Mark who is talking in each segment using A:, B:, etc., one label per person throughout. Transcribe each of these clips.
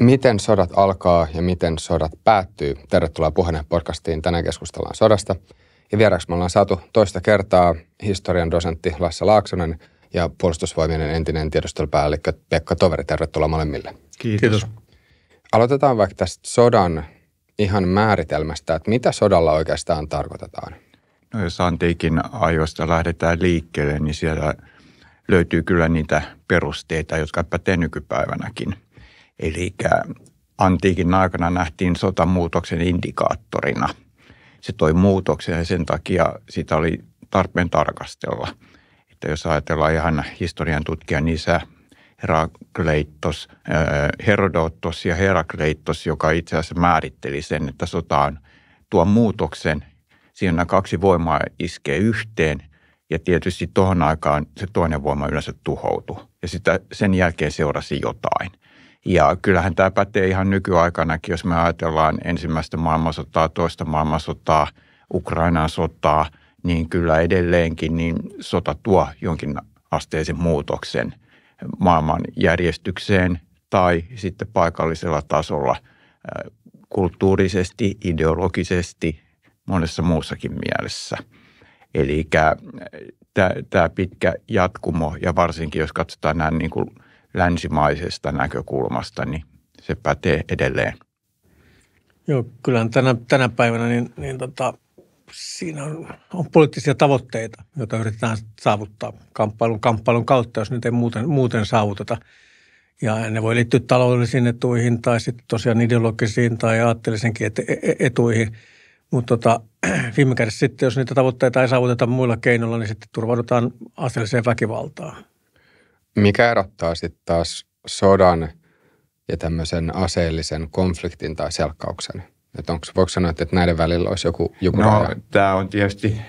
A: Miten sodat alkaa ja miten sodat päättyy? Tervetuloa Puheenjohtajan podcastiin. Tänään keskustellaan sodasta. Ja vieraksi me ollaan saatu toista kertaa historian dosentti Lasse Laaksonen ja puolustusvoimien entinen tiedustelupäällikkö Pekka Toveri. Tervetuloa molemmille. Kiitos. Kiitos. Aloitetaan vaikka tästä sodan ihan määritelmästä, että mitä sodalla oikeastaan tarkoitetaan?
B: No jos antiikin ajoista lähdetään liikkeelle, niin siellä löytyy kyllä niitä perusteita, jotka pätee nykypäivänäkin – Eli antiikin aikana nähtiin sotamuutoksen indikaattorina. Se toi muutoksen ja sen takia sitä oli tarpeen tarkastella. Että jos ajatellaan ihan historian tutkijan isä Herakleitos, Herodotos ja Herakleitos, joka itse asiassa määritteli sen, että sota on tuo muutoksen. Siinä kaksi voimaa iskee yhteen ja tietysti tuohon aikaan se toinen voima yleensä tuhoutui ja sitä, sen jälkeen seurasi jotain – ja kyllähän tämä pätee ihan nykyaikanakin, jos me ajatellaan ensimmäistä maailmansotaa, toista maailmansotaa, Ukrainan sotaa, niin kyllä edelleenkin niin sota tuo jonkin asteisen muutoksen maailman järjestykseen tai sitten paikallisella tasolla kulttuurisesti, ideologisesti, monessa muussakin mielessä. Eli tämä pitkä jatkumo ja varsinkin jos katsotaan nämä niin kuin länsimaisesta näkökulmasta, niin se pätee edelleen.
C: Joo, kyllähän tänä, tänä päivänä niin, niin tota, siinä on, on poliittisia tavoitteita, joita yritetään saavuttaa kamppailun, kamppailun kautta, jos nyt ei muuten, muuten saavuteta. Ja ne voi liittyä taloudellisiin etuihin tai sitten tosiaan ideologisiin tai ajattelisenkin et, e-, e-, etuihin. Mutta tota, viime kädessä sitten, jos niitä tavoitteita ei saavuteta muilla keinoilla, niin sitten turvaudutaan aseelliseen väkivaltaan.
A: Mikä erottaa sitten taas sodan ja tämmöisen aseellisen konfliktin tai selkkauksen? Että onko, voiko sanoa, että näiden välillä olisi joku, joku No,
B: tämä on tietysti,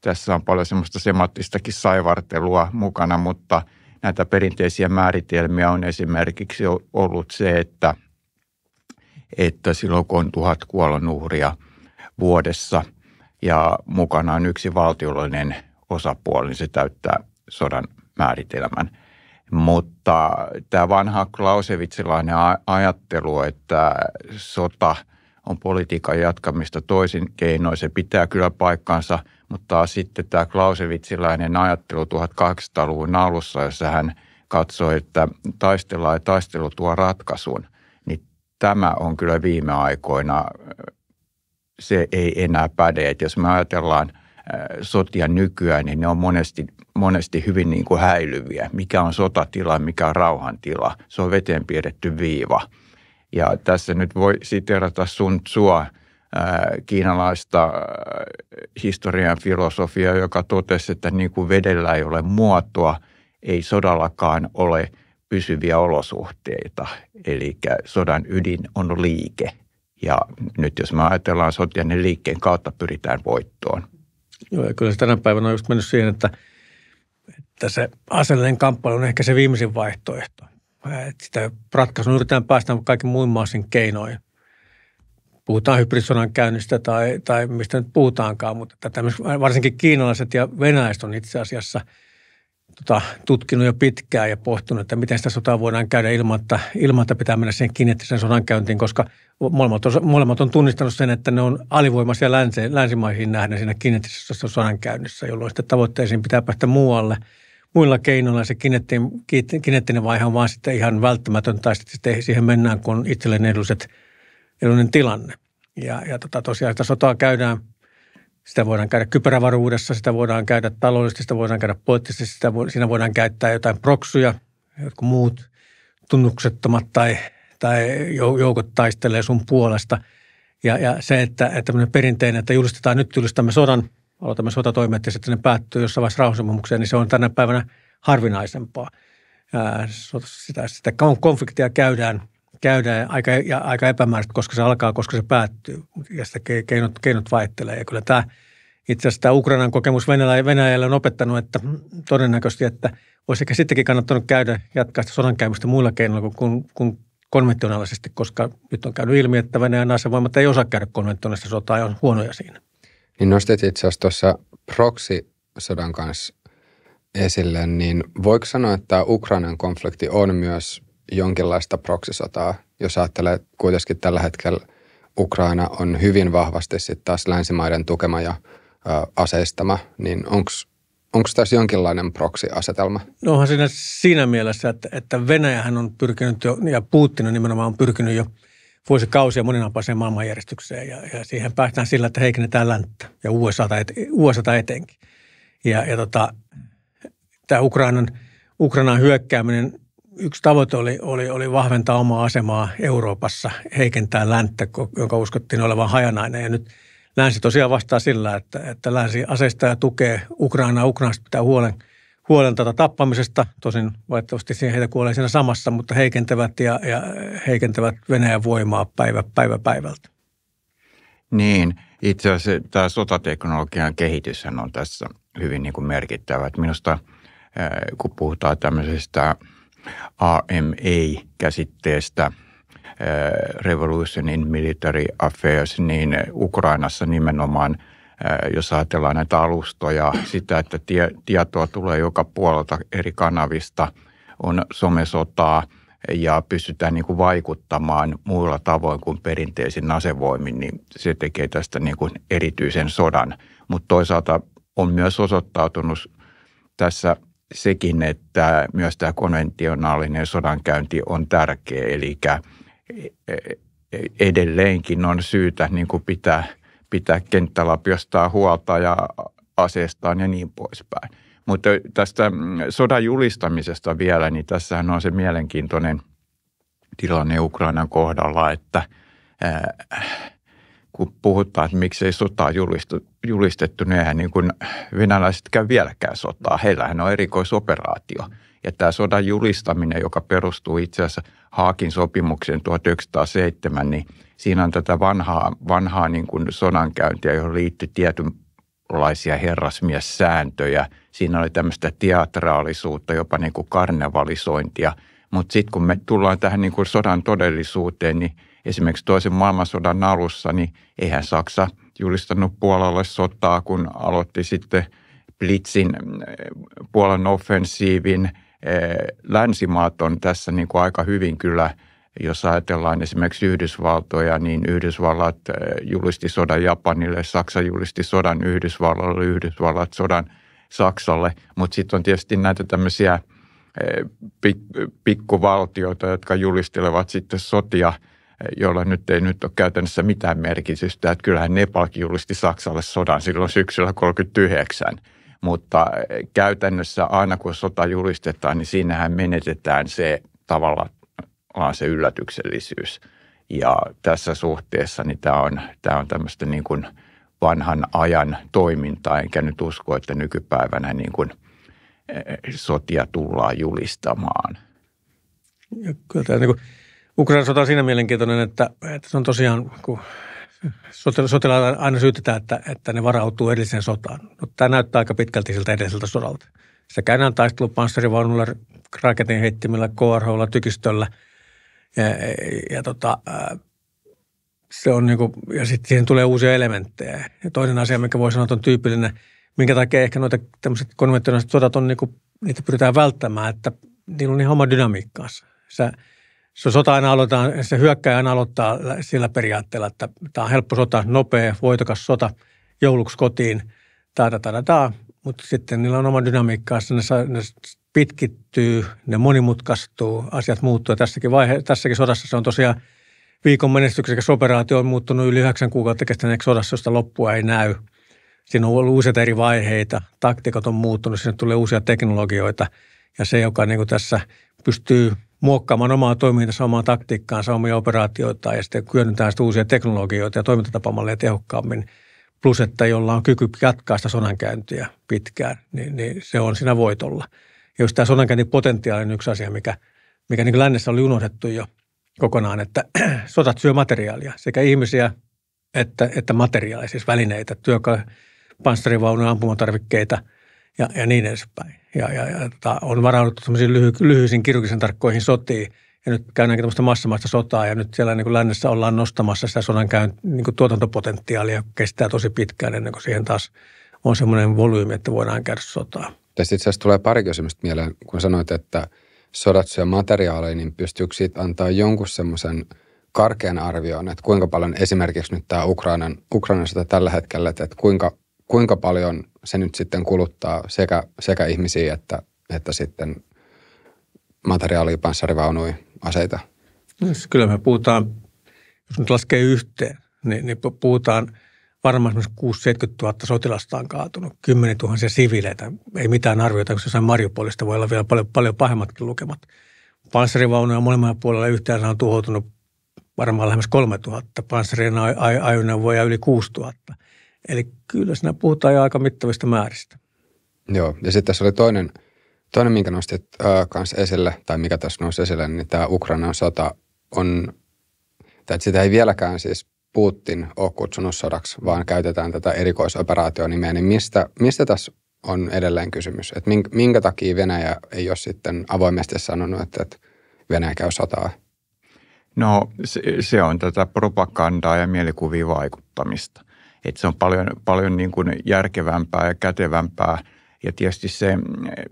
B: tässä on paljon semmoista semattistakin saivartelua mukana, mutta näitä perinteisiä määritelmiä on esimerkiksi ollut se, että, että silloin kun on tuhat kuolonuhria vuodessa ja mukana on yksi valtiollinen osapuoli, niin se täyttää sodan määritelmän. Mutta tämä vanha Klausewitzilainen ajattelu, että sota on politiikan jatkamista toisin keinoin, se pitää kyllä paikkansa, mutta sitten tämä Klausewitzilainen ajattelu 1800-luvun alussa, jossa hän katsoi, että taistellaan ja taistelu tuo ratkaisun, niin tämä on kyllä viime aikoina, se ei enää päde. Että jos me ajatellaan – sotia nykyään, niin ne on monesti, monesti hyvin niin kuin häilyviä. Mikä on sotatila, mikä on rauhantila. Se on veteen piirretty viiva. Ja tässä nyt voi siterata sun sua kiinalaista historian filosofiaa, joka totesi, että niin kuin vedellä ei ole muotoa, ei sodallakaan ole pysyviä olosuhteita. Eli sodan ydin on liike. Ja nyt jos me ajatellaan sotia, niin liikkeen kautta pyritään voittoon.
C: Joo, ja kyllä se tänä päivänä on just mennyt siihen, että, että se aseellinen kamppailu on ehkä se viimeisin vaihtoehto. Että sitä ratkaisua yritetään päästä kaikki muun maasin keinoin. Puhutaan hybridisodan käynnistä tai, tai mistä nyt puhutaankaan, mutta varsinkin kiinalaiset ja venäläiset on itse asiassa – tota, tutkinut jo pitkään ja pohtunut, että miten sitä sotaa voidaan käydä ilman, että, ilman, että pitää mennä sen sodan käyntiin, koska molemmat on, molemmat on tunnistanut sen, että ne on alivoimaisia länsi, länsimaihin nähden siinä sodan käynnissä, jolloin sitten tavoitteisiin pitää päästä muualle muilla keinoilla. Se kineettinen vaihe on vaan sitten ihan välttämätön tai sitten siihen mennään, kun on itselleen edulliset, edullinen tilanne. Ja, ja tota, tosiaan sitä sotaa käydään – sitä voidaan käydä kypärävaruudessa, sitä voidaan käydä taloudellisesti, sitä voidaan käydä poliittisesti, sitä vo, siinä voidaan käyttää jotain proksuja, jotkut muut tunnuksettomat tai, tai joukot taistelee sun puolesta. Ja, ja se, että, että perinteinen, että julistetaan nyt julistamme sodan, aloitamme sotatoimet ja sitten ne päättyy jossain vaiheessa rauhansopimukseen, niin se on tänä päivänä harvinaisempaa. Sitä, sitä konfliktia käydään käydään aika, ja aika epämääräistä, koska se alkaa, koska se päättyy. Ja sitä keinot, keinot vaihtelee. Ja kyllä tämä, itse asiassa tämä Ukrainan kokemus Venäjällä, Venäjällä on opettanut, että todennäköisesti, että olisi ehkä sittenkin kannattanut käydä jatkaa sitä sodankäymistä muilla keinoilla kuin, kuin konventionaalisesti, koska nyt on käynyt ilmi, että Venäjän asevoimat ei osaa käydä konventionaalista sotaa ja on huonoja siinä.
A: Niin nostit itse asiassa tuossa proxy kanssa esille, niin voiko sanoa, että Ukrainan konflikti on myös jonkinlaista proksisotaa, jos ajattelee kuitenkin tällä hetkellä Ukraina on hyvin vahvasti sitten taas länsimaiden tukema ja ö, aseistama, niin onko Onko tässä jonkinlainen proksiasetelma?
C: No onhan siinä, siinä mielessä, että, että Venäjähän on pyrkinyt jo, ja Putin on nimenomaan on pyrkinyt jo vuosikausia moninapaiseen maailmanjärjestykseen ja, ja siihen päästään sillä, että heikennetään länttä ja USAta, et, USAta etenkin. Ja, ja tota, tämä Ukrainan, Ukrainan hyökkääminen yksi tavoite oli, oli, oli vahventaa omaa asemaa Euroopassa, heikentää länttä, jonka uskottiin olevan hajanainen. Ja nyt länsi tosiaan vastaa sillä, että, että länsi aseistaa ja tukee Ukrainaa. Ukrainasta pitää huolen, huolen tätä tappamisesta. Tosin valitettavasti siihen heitä kuolee siinä samassa, mutta heikentävät ja, ja heikentävät Venäjän voimaa päivä, päivä päivältä.
B: Niin, itse asiassa tämä sotateknologian kehityshän on tässä hyvin niin kuin merkittävä. Että minusta kun puhutaan tämmöisestä – rma äh, – Revolution in Military Affairs, niin Ukrainassa nimenomaan, äh, jos ajatellaan näitä alustoja, sitä, että tie, tietoa tulee joka puolelta eri kanavista, on somesotaa ja pystytään niin kuin vaikuttamaan muilla tavoin kuin perinteisin asevoimin, niin se tekee tästä niin kuin erityisen sodan. Mutta toisaalta on myös osoittautunut tässä sekin, että myös tämä konventionaalinen sodankäynti on tärkeä, eli e, e, edelleenkin on syytä niin kuin pitää, pitää kenttälapiostaa huolta ja aseestaan ja niin poispäin. Mutta tästä mm, sodan julistamisesta vielä, niin tässähän on se mielenkiintoinen tilanne Ukrainan kohdalla, että kun puhutaan, että miksei sotaa julistettu, julistettu, niin eihän niin kuin venäläiset käy vieläkään sotaa. Heillähän on erikoisoperaatio. Ja tämä sodan julistaminen, joka perustuu itse asiassa Haakin sopimukseen 1907, niin siinä on tätä vanhaa, vanhaa niin kuin sodankäyntiä, johon liittyi tietynlaisia herrasmiessääntöjä. Siinä oli tämmöistä teatraalisuutta, jopa niin kuin karnevalisointia. Mutta sitten kun me tullaan tähän niin kuin sodan todellisuuteen, niin esimerkiksi toisen maailmansodan alussa, niin eihän Saksa – julistanut Puolalle sotaa, kun aloitti sitten Blitzin eh, Puolan offensiivin. Eh, länsimaat on tässä niin kuin aika hyvin kyllä, jos ajatellaan esimerkiksi Yhdysvaltoja, niin Yhdysvallat eh, julisti sodan Japanille, Saksa julisti sodan Yhdysvallalle, Yhdysvallat sodan Saksalle. Mutta sitten on tietysti näitä tämmöisiä pikkuvaltioita, jotka julistelevat sitten sotia – joilla nyt ei nyt ole käytännössä mitään merkitystä. Että kyllähän Nepalkin julisti Saksalle sodan silloin syksyllä 1939, mutta eh, käytännössä aina kun sota julistetaan, niin siinähän menetetään se tavallaan eh, se yllätyksellisyys. Ja tässä suhteessa niin tämä on, tämä on tämmöistä niin kuin vanhan ajan toimintaa, enkä nyt usko, että nykypäivänä niin kuin eh, sotia tullaan julistamaan.
C: Ja kyllä tämä niin kuin Ukrainan sota on siinä mielenkiintoinen, että, että se on tosiaan, kun sotilaat aina syytetään, että, että ne varautuu edelliseen sotaan. No, tämä näyttää aika pitkälti siltä edelliseltä sodalta. Se käydään taistelupanssarivaunulla, raketin heittimillä, KRHlla, tykistöllä. Ja, ja, tota, se on niin kuin, ja sitten siihen tulee uusia elementtejä. Ja toinen asia, mikä voi sanoa, että on tyypillinen, minkä takia ehkä noita tämmöiset konventionaaliset sodat on, niin kuin, niitä pyritään välttämään, että niillä on ihan oma dynamiikkaansa. Sä, se sota aina aloitetaan, se hyökkäjä aina aloittaa sillä periaatteella, että tämä on helppo sota, nopea, voitokas sota, jouluksi kotiin, ta ta ta mutta sitten niillä on oma dynamiikkaansa, ne, ne pitkittyy, ne monimutkaistuu, asiat muuttuu. tässäkin, vaihe, tässäkin sodassa se on tosiaan viikon menestyksekäs operaatio on muuttunut yli yhdeksän kuukautta kestäneeksi sodassa, josta loppua ei näy. Siinä on ollut useita eri vaiheita, taktiikat on muuttunut, sinne tulee uusia teknologioita ja se, joka niin kuin tässä pystyy – muokkaamaan omaa toimintaa omaa taktiikkaansa, omia operaatioitaan ja sitten hyödyntää sitä uusia teknologioita ja toimintatapamalleja tehokkaammin. Plus, että jolla on kyky jatkaa sitä sonankäyntiä pitkään, niin, niin se on siinä voitolla. Ja jos tämä potentiaali on yksi asia, mikä, mikä niin lännessä oli unohdettu jo kokonaan, että sotat syö materiaalia, sekä ihmisiä että, että materiaalia, siis välineitä, työkaluja, panssarivaunuja, ampumatarvikkeita ja, ja niin edespäin ja, ja, ja tota, on varauduttu tämmöisiin lyhy, lyhyisiin kirurgisen tarkkoihin sotiin. Ja nyt käydäänkin tämmöistä massamaista sotaa ja nyt siellä niin kuin lännessä ollaan nostamassa sitä sodan käyn, niin kuin tuotantopotentiaalia, kestää tosi pitkään ennen kuin siihen taas on semmoinen volyymi, että voidaan käydä sotaa.
A: Tässä itse asiassa tulee pari kysymystä mieleen, kun sanoit, että sodat syö materiaaleja, niin pystyykö siitä antaa jonkun semmoisen karkean arvioon, että kuinka paljon esimerkiksi nyt tämä Ukrainan, Ukrainan sota tällä hetkellä, että kuinka kuinka paljon se nyt sitten kuluttaa sekä, sekä ihmisiä että, että sitten materiaalia, panssarivaunuja, aseita? Yes,
C: no siis Kyllä me puhutaan, jos nyt laskee yhteen, niin, niin puhutaan varmaan 6-70 000 sotilasta on kaatunut, 10 000 siviileitä. Ei mitään arvioita, koska jossain Mariupolista voi olla vielä paljon, paljon pahemmatkin lukemat. Panssarivaunuja molemmilla puolella yhteensä on tuhoutunut varmaan lähemmäs 000 panssarien ajoneuvoja yli 6 000. Eli kyllä siinä puhutaan jo aika mittavista määristä.
A: Joo, ja sitten tässä oli toinen, toinen minkä nostit äh, kanssa esille, tai mikä tässä nousi esille, niin tämä Ukrainan sota on, tai sitä ei vieläkään siis Putin ole kutsunut sodaksi, vaan käytetään tätä erikoisoperaationimeä, niin mistä, mistä tässä on edelleen kysymys? Että minkä, minkä takia Venäjä ei ole sitten avoimesti sanonut, että, että Venäjä käy sotaa?
B: No se, se on tätä propagandaa ja vaikuttamista että se on paljon, paljon niin kuin järkevämpää ja kätevämpää. Ja tietysti se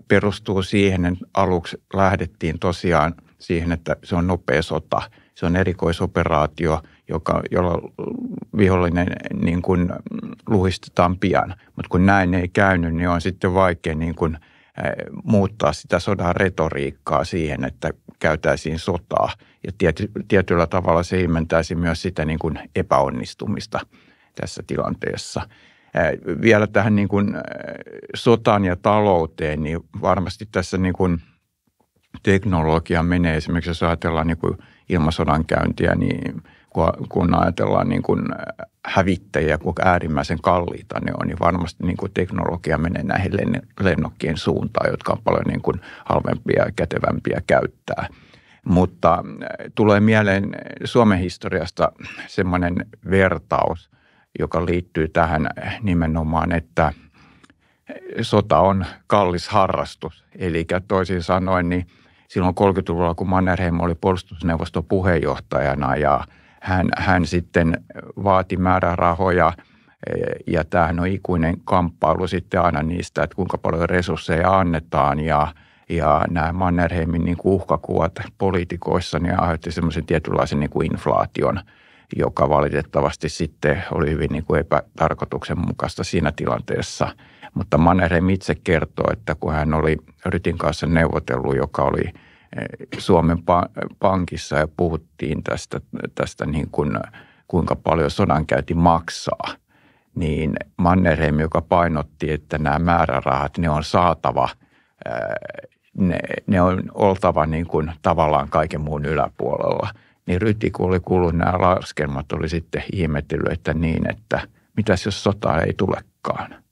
B: perustuu siihen, että aluksi lähdettiin tosiaan siihen, että se on nopea sota. Se on erikoisoperaatio, joka, jolla vihollinen niin kuin luhistetaan pian. Mutta kun näin ei käynyt, niin on sitten vaikea niin kuin muuttaa sitä sodan retoriikkaa siihen, että käytäisiin sotaa. Ja tiety, tietyllä tavalla se ihmentäisi myös sitä niin kuin epäonnistumista – tässä tilanteessa. Vielä tähän niin kuin sotaan ja talouteen, niin varmasti tässä niin kuin teknologia menee. Esimerkiksi jos ajatellaan niin kuin ilmasodan käyntiä, niin kun ajatellaan niin kuin hävittäjiä, kuinka äärimmäisen kalliita ne on, niin varmasti niin kuin teknologia menee näihin lennokkien suuntaan, jotka on paljon niin kuin halvempia ja kätevämpiä käyttää. Mutta tulee mieleen Suomen historiasta semmoinen vertaus – joka liittyy tähän nimenomaan, että sota on kallis harrastus. Eli toisin sanoen, niin silloin 30-luvulla, kun Mannerheim oli puolustusneuvoston puheenjohtajana ja hän, hän sitten vaati määrärahoja eh, – ja tämähän on ikuinen kamppailu sitten aina niistä, että kuinka paljon resursseja annetaan ja, ja nämä Mannerheimin niin uhkakuvat poliitikoissa niin aiheutti semmoisen tietynlaisen niin kuin inflaation – joka valitettavasti sitten oli hyvin niin kuin epätarkoituksenmukaista siinä tilanteessa. Mutta Mannerheim itse kertoo, että kun hän oli Rytin kanssa neuvotellut, joka oli eh, Suomen pankissa ja puhuttiin tästä, tästä niin kuin, kuinka paljon sodankäynti maksaa, niin Mannerheim, joka painotti, että nämä määrärahat, ne on saatava eh, ne, ne on oltava niin kuin tavallaan kaiken muun yläpuolella – niin Ryti, kun oli kuullut nämä laskelmat, oli sitten ihmetellyt, että niin, että mitäs jos sotaa ei tulekaan.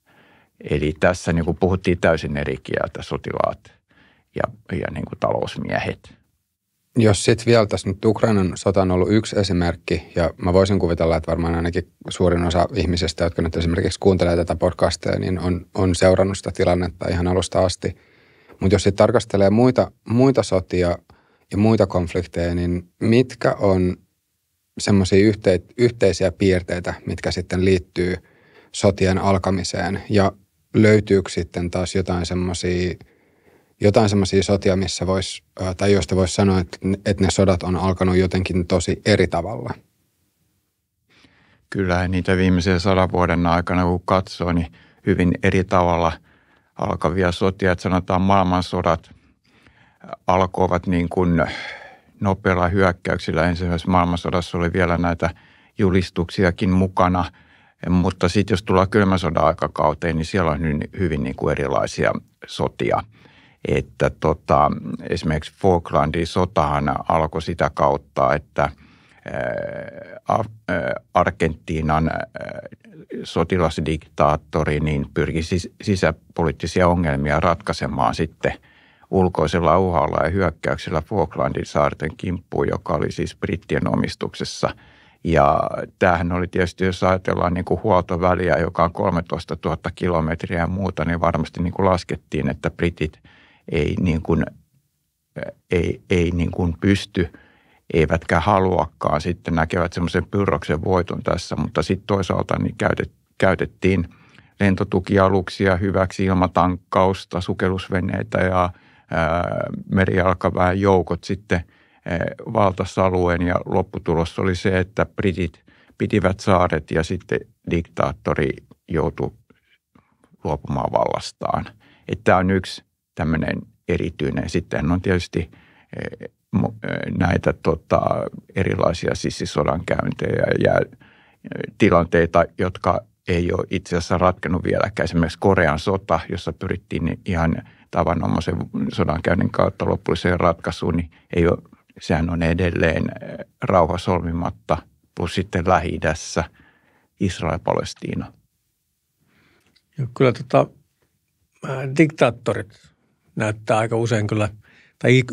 B: Eli tässä niin kuin puhuttiin täysin
A: eri kieltä sotilaat ja, ja niin kuin talousmiehet – jos sitten vielä tässä nyt Ukrainan sota on ollut yksi esimerkki, ja mä voisin kuvitella, että varmaan ainakin suurin osa ihmisistä, jotka nyt esimerkiksi kuuntelee tätä podcastia, niin on, on seurannut sitä tilannetta ihan alusta asti. Mutta jos sitten tarkastelee muita, muita sotia, ja muita konflikteja, niin mitkä on semmoisia yhte- yhteisiä piirteitä, mitkä sitten liittyy sotien alkamiseen ja löytyykö sitten taas jotain semmoisia jotain semmoisia sotia, missä vois, tai joista voisi sanoa, että, että ne sodat on alkanut jotenkin tosi eri tavalla.
B: Kyllä niitä viimeisen sadan vuoden aikana, kun katsoo, niin hyvin eri tavalla alkavia sotia. Että sanotaan maailmansodat alkoivat niin kuin nopeilla hyökkäyksillä. Ensimmäisessä maailmansodassa oli vielä näitä julistuksiakin mukana, mutta sitten jos tullaan kylmän sodan aikakauteen, niin siellä on hyvin, hyvin niin kuin erilaisia sotia. Että tota, esimerkiksi Falklandin sotahan alkoi sitä kautta, että Argentiinan sotilasdiktaattori niin pyrki sisäpoliittisia ongelmia ratkaisemaan sitten – ulkoisella uhalla ja hyökkäyksellä Falklandin saarten kimppuun, joka oli siis brittien omistuksessa. Ja tämähän oli tietysti, jos ajatellaan niin kuin huoltoväliä, joka on 13 000 kilometriä ja muuta, niin varmasti niin kuin laskettiin, että britit ei, niin kuin, ei, ei niin kuin pysty – eivätkä haluakaan sitten näkevät semmoisen pyrroksen voiton tässä, mutta sitten toisaalta niin käytet, käytettiin lentotukialuksia hyväksi ilmatankkausta, sukellusveneitä ja merialkaväen joukot sitten valtasalueen ja lopputulos oli se, että britit pitivät saaret ja sitten diktaattori joutui luopumaan vallastaan. Että tämä on yksi tämmöinen erityinen. Sitten on tietysti näitä tota, erilaisia sissisodankäyntejä ja tilanteita, jotka ei ole itse asiassa ratkennut vieläkään. Esimerkiksi Korean sota, jossa pyrittiin ihan tavanomaisen sodankäynnin kautta lopulliseen ratkaisuun, niin ei ole, sehän on edelleen äh, rauha solmimatta, plus sitten lähi Israel-Palestiina.
C: kyllä tota, äh, diktaattorit näyttää aika usein kyllä, tai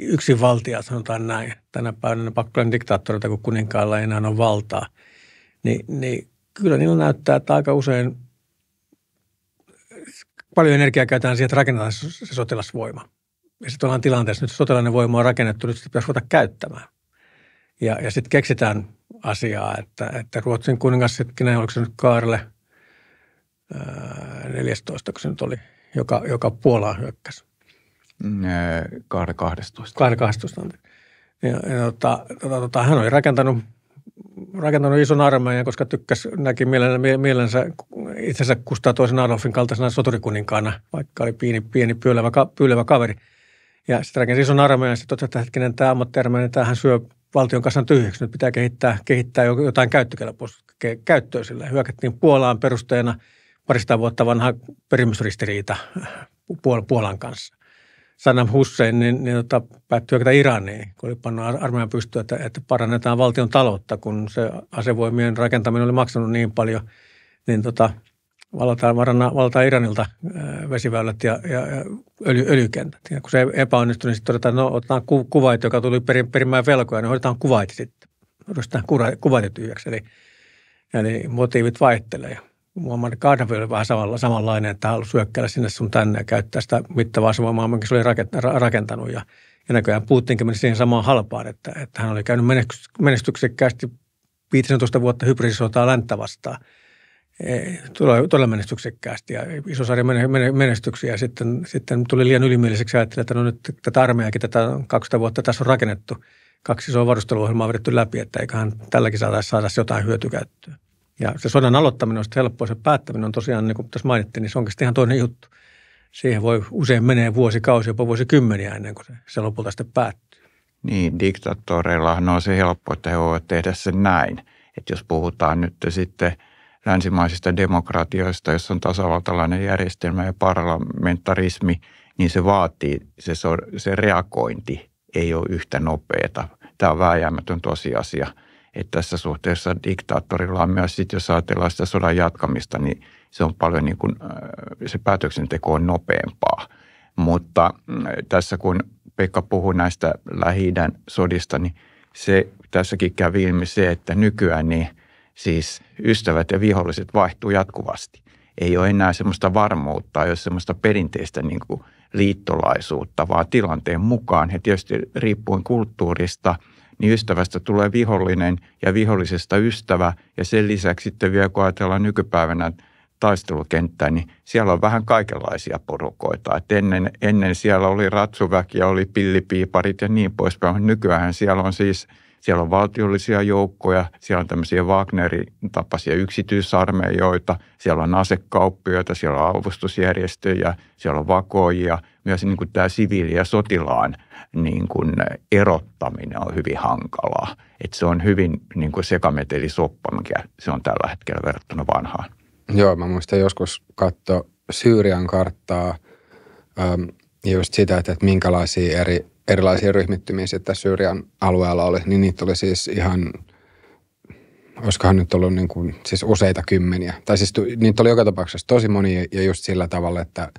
C: yksi valtia sanotaan näin, tänä päivänä pakkojen diktaattorita, kun kuninkailla ei enää ole valtaa, niin, niin kyllä niillä näyttää, että aika usein paljon energiaa käytetään siihen, että rakennetaan se sotilasvoima. Ja sitten ollaan tilanteessa, nyt sotilainen voima on rakennettu, nyt sitä pitäisi ruveta käyttämään. Ja, ja sitten keksitään asiaa, että, että Ruotsin kuningas hetkinen, oliko se nyt Kaarle ää, 14, kun se nyt oli, joka, joka Puolaan hyökkäsi.
B: Mm, Kaarle 12.
C: Kaarle 12, Ja, ja tota, tota, tota, hän oli rakentanut rakentanut ison armeijan, koska tykkäsi, näki mielensä, mielensä itsensä Kustaa toisen Adolfin kaltaisena soturikuninkaana, vaikka oli pieni, pieni pyylevä, pyylevä kaveri. Ja sitten rakensi ison armeijan ja sitten totesi, että hetkinen, tämä ammattiarmeija, tämähän syö valtion kanssa tyhjäksi. Nyt pitää kehittää, kehittää jotain käyttöä sillä. Hyökättiin Puolaan perusteena parista vuotta vanha perimysristiriita Puolan kanssa. Saddam Hussein, niin, niin tota, päättyi hyökätä Iraniin, kun oli pannut armeijan pystyä, että, että parannetaan valtion taloutta, kun se asevoimien rakentaminen oli maksanut niin paljon, niin tota, valataan, varana, valataan Iranilta vesiväylät ja, ja, ja öljy, öljykentät. Ja kun se epäonnistui, niin sitten todetaan, että no otetaan ku, kuvait, joka tuli perin, perimään velkoja, niin hoidetaan kuvait sitten. Ryhdytään kuvaitit eli, eli motiivit vaihtelevat. Muammar Gaddafi oli vähän samalla, samanlainen, että halusi syökkäillä sinne sun tänne ja käyttää sitä mittavaa asemaa, maailmankin se oli rakentanut. Ja, ja näköjään puhuttiinkin meni siihen samaan halpaan, että, että hän oli käynyt menestyksekkäästi 15 vuotta hybridisotaa länttä vastaan. Todella, todella menestyksekkäästi ja iso sarja menestyksiä. Sitten, sitten tuli liian ylimieliseksi ajattelin, että no nyt tätä armeijakin, tätä 200 vuotta tässä on rakennettu. Kaksi isoa varusteluohjelmaa on vedetty läpi, että eiköhän tälläkin saada saada jotain hyötykäyttöä. Ja se sodan aloittaminen on helppoa, se päättäminen on tosiaan, niin kuin tässä mainittiin, niin se onkin ihan toinen juttu. Siihen voi usein menee vuosikausi, jopa vuosikymmeniä ennen kuin se, se lopulta sitten päättyy.
B: Niin, diktaattoreillahan on se helppo, että he voivat tehdä sen näin. Että jos puhutaan nyt sitten länsimaisista demokratioista, jossa on tasavaltalainen järjestelmä ja parlamentarismi, niin se vaatii, se, se reagointi ei ole yhtä nopeata. Tämä on vääjäämätön tosiasia – että tässä suhteessa diktaattorilla on myös, sit, jos ajatellaan sitä sodan jatkamista, niin se on paljon niin kuin, äh, se päätöksenteko on nopeampaa. Mutta mm, tässä kun Pekka puhui näistä lähi sodista, niin se tässäkin kävi ilmi se, että nykyään niin siis ystävät ja viholliset vaihtuu jatkuvasti. Ei ole enää semmoista varmuutta, ei ole semmoista perinteistä niin kuin liittolaisuutta, vaan tilanteen mukaan he tietysti riippuen kulttuurista – niin ystävästä tulee vihollinen ja vihollisesta ystävä. Ja sen lisäksi sitten vielä kun ajatellaan nykypäivänä taistelukenttää, niin siellä on vähän kaikenlaisia porukoita. Et ennen, ennen siellä oli ja oli pillipiiparit ja niin poispäin. Nykyään siellä on siis siellä on valtiollisia joukkoja, siellä on tämmöisiä Wagnerin tapaisia yksityisarmeijoita, siellä on asekauppioita, siellä on avustusjärjestöjä, siellä on vakoijia – myös niin kuin tämä siviili- ja sotilaan niin kuin erottaminen on hyvin hankalaa. Et se on hyvin niin kuin sekametelisoppa, mikä se on tällä hetkellä
A: verrattuna vanhaan. Joo, mä muistan joskus katsoa Syyrian karttaa äm, just sitä, että, että minkälaisia eri, erilaisia ryhmittymiä sitten Syyrian alueella oli, niin niitä oli siis ihan olisikohan nyt ollut niin kuin, siis useita kymmeniä. Tai siis niitä oli joka tapauksessa tosi moni ja just sillä tavalla, että –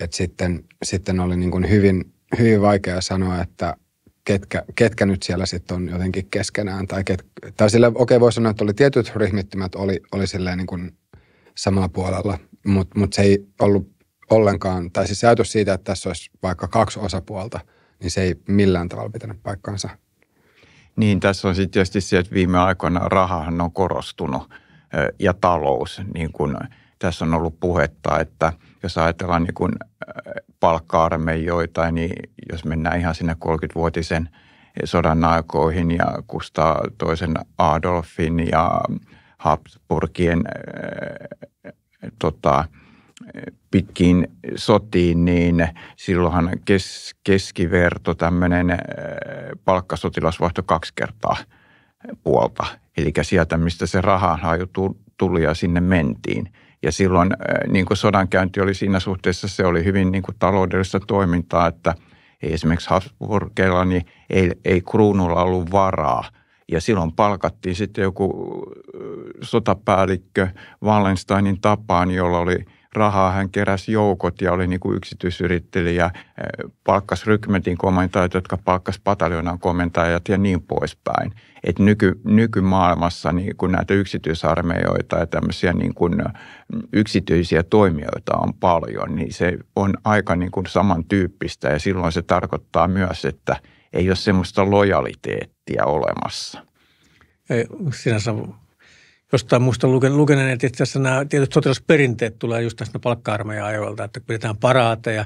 A: et sitten, sitten oli niin kuin hyvin, hyvin vaikea sanoa, että ketkä, ketkä nyt siellä sitten on jotenkin keskenään. Tai, ket, tai sillä, okei okay, voi sanoa, että oli tietyt ryhmittymät oli, oli silleen niin kuin samalla puolella, mutta mut se ei ollut ollenkaan, tai siis ajatus siitä, että tässä olisi vaikka kaksi osapuolta, niin se ei millään tavalla pitänyt paikkaansa.
B: Niin, tässä on sitten tietysti se, että viime aikoina rahahan on korostunut ja talous, niin kuin tässä on ollut puhetta, että – jos ajatellaan niin kuin äh, palkka-armeijoita, niin jos mennään ihan sinne 30-vuotisen sodan aikoihin ja Kustaa toisen Adolfin ja Habsburgien äh, tota, pitkiin sotiin, niin silloinhan kes, keskiverto tämmöinen äh, palkkasotilas vaihtoi kaksi kertaa puolta. Eli sieltä, mistä se raha haju tuli ja sinne mentiin – ja silloin äh, niin kuin sodankäynti oli siinä suhteessa, se oli hyvin niin kuin taloudellista toimintaa, että esimerkiksi Habsburgeilla, niin ei, ei kruunulla ollut varaa. Ja silloin palkattiin sitten joku äh, sotapäällikkö Wallensteinin tapaan, jolla oli – rahaa. Hän keräsi joukot ja oli niin kuin yksityisyrittelijä, palkkasi rykmentin komentajat, jotka palkkasi pataljonan komentajat ja niin poispäin. Et nyky, nykymaailmassa niin kuin näitä yksityisarmeijoita ja tämmöisiä niin kuin yksityisiä toimijoita on paljon, niin se on aika niin kuin samantyyppistä ja silloin se tarkoittaa myös, että ei ole semmoista lojaliteettia olemassa.
C: Ei, sinänsä jostain muista lukeneen, että tässä nämä tietyt sotilasperinteet tulee just tästä palkka-armeijan ajoilta, että pidetään paraateja,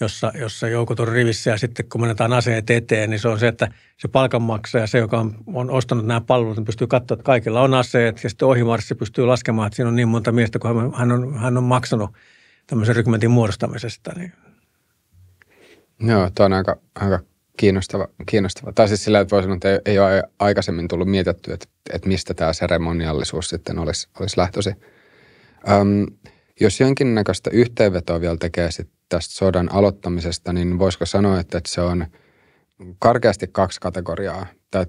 C: jossa, jossa joukot on rivissä ja sitten kun menetään aseet eteen, niin se on se, että se palkanmaksaja, se joka on, on ostanut nämä palvelut, niin pystyy katsoa, että kaikilla on aseet ja sitten ohimarssi pystyy laskemaan, että siinä on niin monta miestä, kun hän on, hän on maksanut tämmöisen rykmentin muodostamisesta. Niin.
A: Joo, tämä on aika, aika kiinnostava, kiinnostava. Tai siis sillä, että voi sanoa, että ei, ole aikaisemmin tullut mietitty, että, että mistä tämä seremoniallisuus sitten olisi, olisi lähtösi. Öm, jos jonkinnäköistä yhteenvetoa vielä tekee tästä sodan aloittamisesta, niin voisiko sanoa, että, että se on karkeasti kaksi kategoriaa tai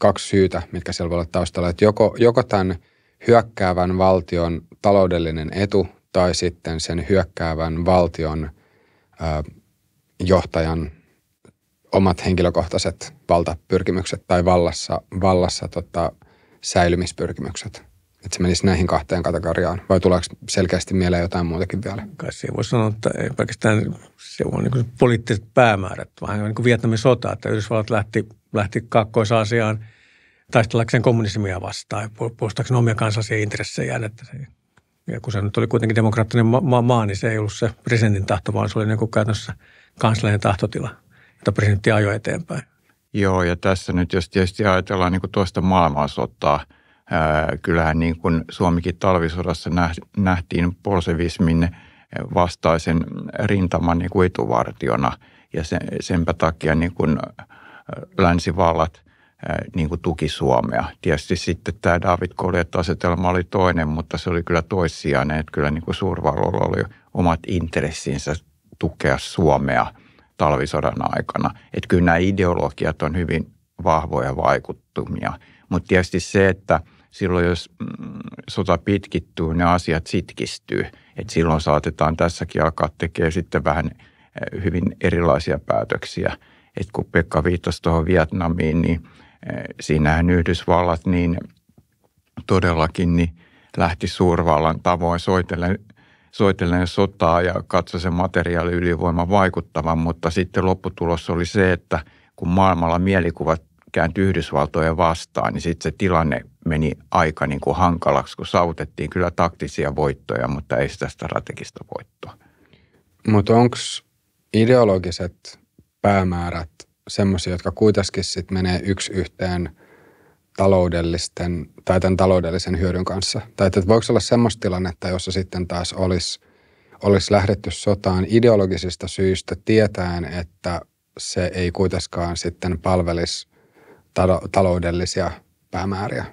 A: kaksi syytä, mitkä siellä voi olla taustalla. Että joko, joko tämän hyökkäävän valtion taloudellinen etu tai sitten sen hyökkäävän valtion ö, johtajan omat henkilökohtaiset valtapyrkimykset tai vallassa, vallassa tota, säilymispyrkimykset. Että se menisi näihin kahteen kategoriaan. Vai tuleeko selkeästi mieleen jotain muutakin vielä? Kai se voi
C: sanoa, että ei pelkästään se on niin poliittiset päämäärät. Vähän niin kuin Vietnamin sota, että Yhdysvallat lähti, lähti kaakkois taistellakseen kommunismia vastaan ja puolustaakseen omia kansallisia intressejä. Että se, ja kun se nyt oli kuitenkin demokraattinen ma- ma- maa, niin se ei ollut se presidentin tahto, vaan se oli niin kuin käytännössä kansallinen tahtotila – jota presidentti ajoi eteenpäin.
B: Joo, ja tässä nyt jos tietysti ajatellaan niin kuin toista maailmansotaa ää, kyllähän niin kuin Suomikin talvisodassa nähtiin polsevismin vastaisen rintaman niin kuin etuvartiona, ja sen, senpä takia niin kuin länsivallat ää, niin kuin tuki Suomea. Tietysti sitten tämä David Goliat-asetelma oli toinen, mutta se oli kyllä toissijainen, että kyllä niin kuin oli omat intressinsä tukea Suomea – talvisodan aikana. Että kyllä nämä ideologiat on hyvin vahvoja vaikuttumia. Mutta tietysti se, että silloin jos mm, sota pitkittyy, ne asiat sitkistyy. Et silloin saatetaan tässäkin alkaa tekemään sitten vähän eh, hyvin erilaisia päätöksiä. Et kun Pekka viittasi tuohon Vietnamiin, niin eh, siinähän Yhdysvallat niin todellakin niin lähti suurvallan tavoin soitellen soitellen sotaa ja katsoi sen materiaaliylivoiman vaikuttavan, mutta sitten lopputulos oli se, että kun maailmalla mielikuvat kääntyi yhdysvaltojen vastaan, niin sitten se tilanne meni aika niin kuin hankalaksi, kun saavutettiin kyllä taktisia voittoja, mutta ei sitä strategista voittoa.
A: Mutta onko ideologiset päämäärät semmoisia, jotka kuitenkin sitten menee yksi yhteen – taloudellisten tai tämän taloudellisen hyödyn kanssa. Tai että voiko olla semmoista tilannetta, jossa sitten taas olisi, olisi lähdetty sotaan ideologisista syistä tietäen, että se ei kuitenkaan sitten palvelisi talo- taloudellisia päämääriä.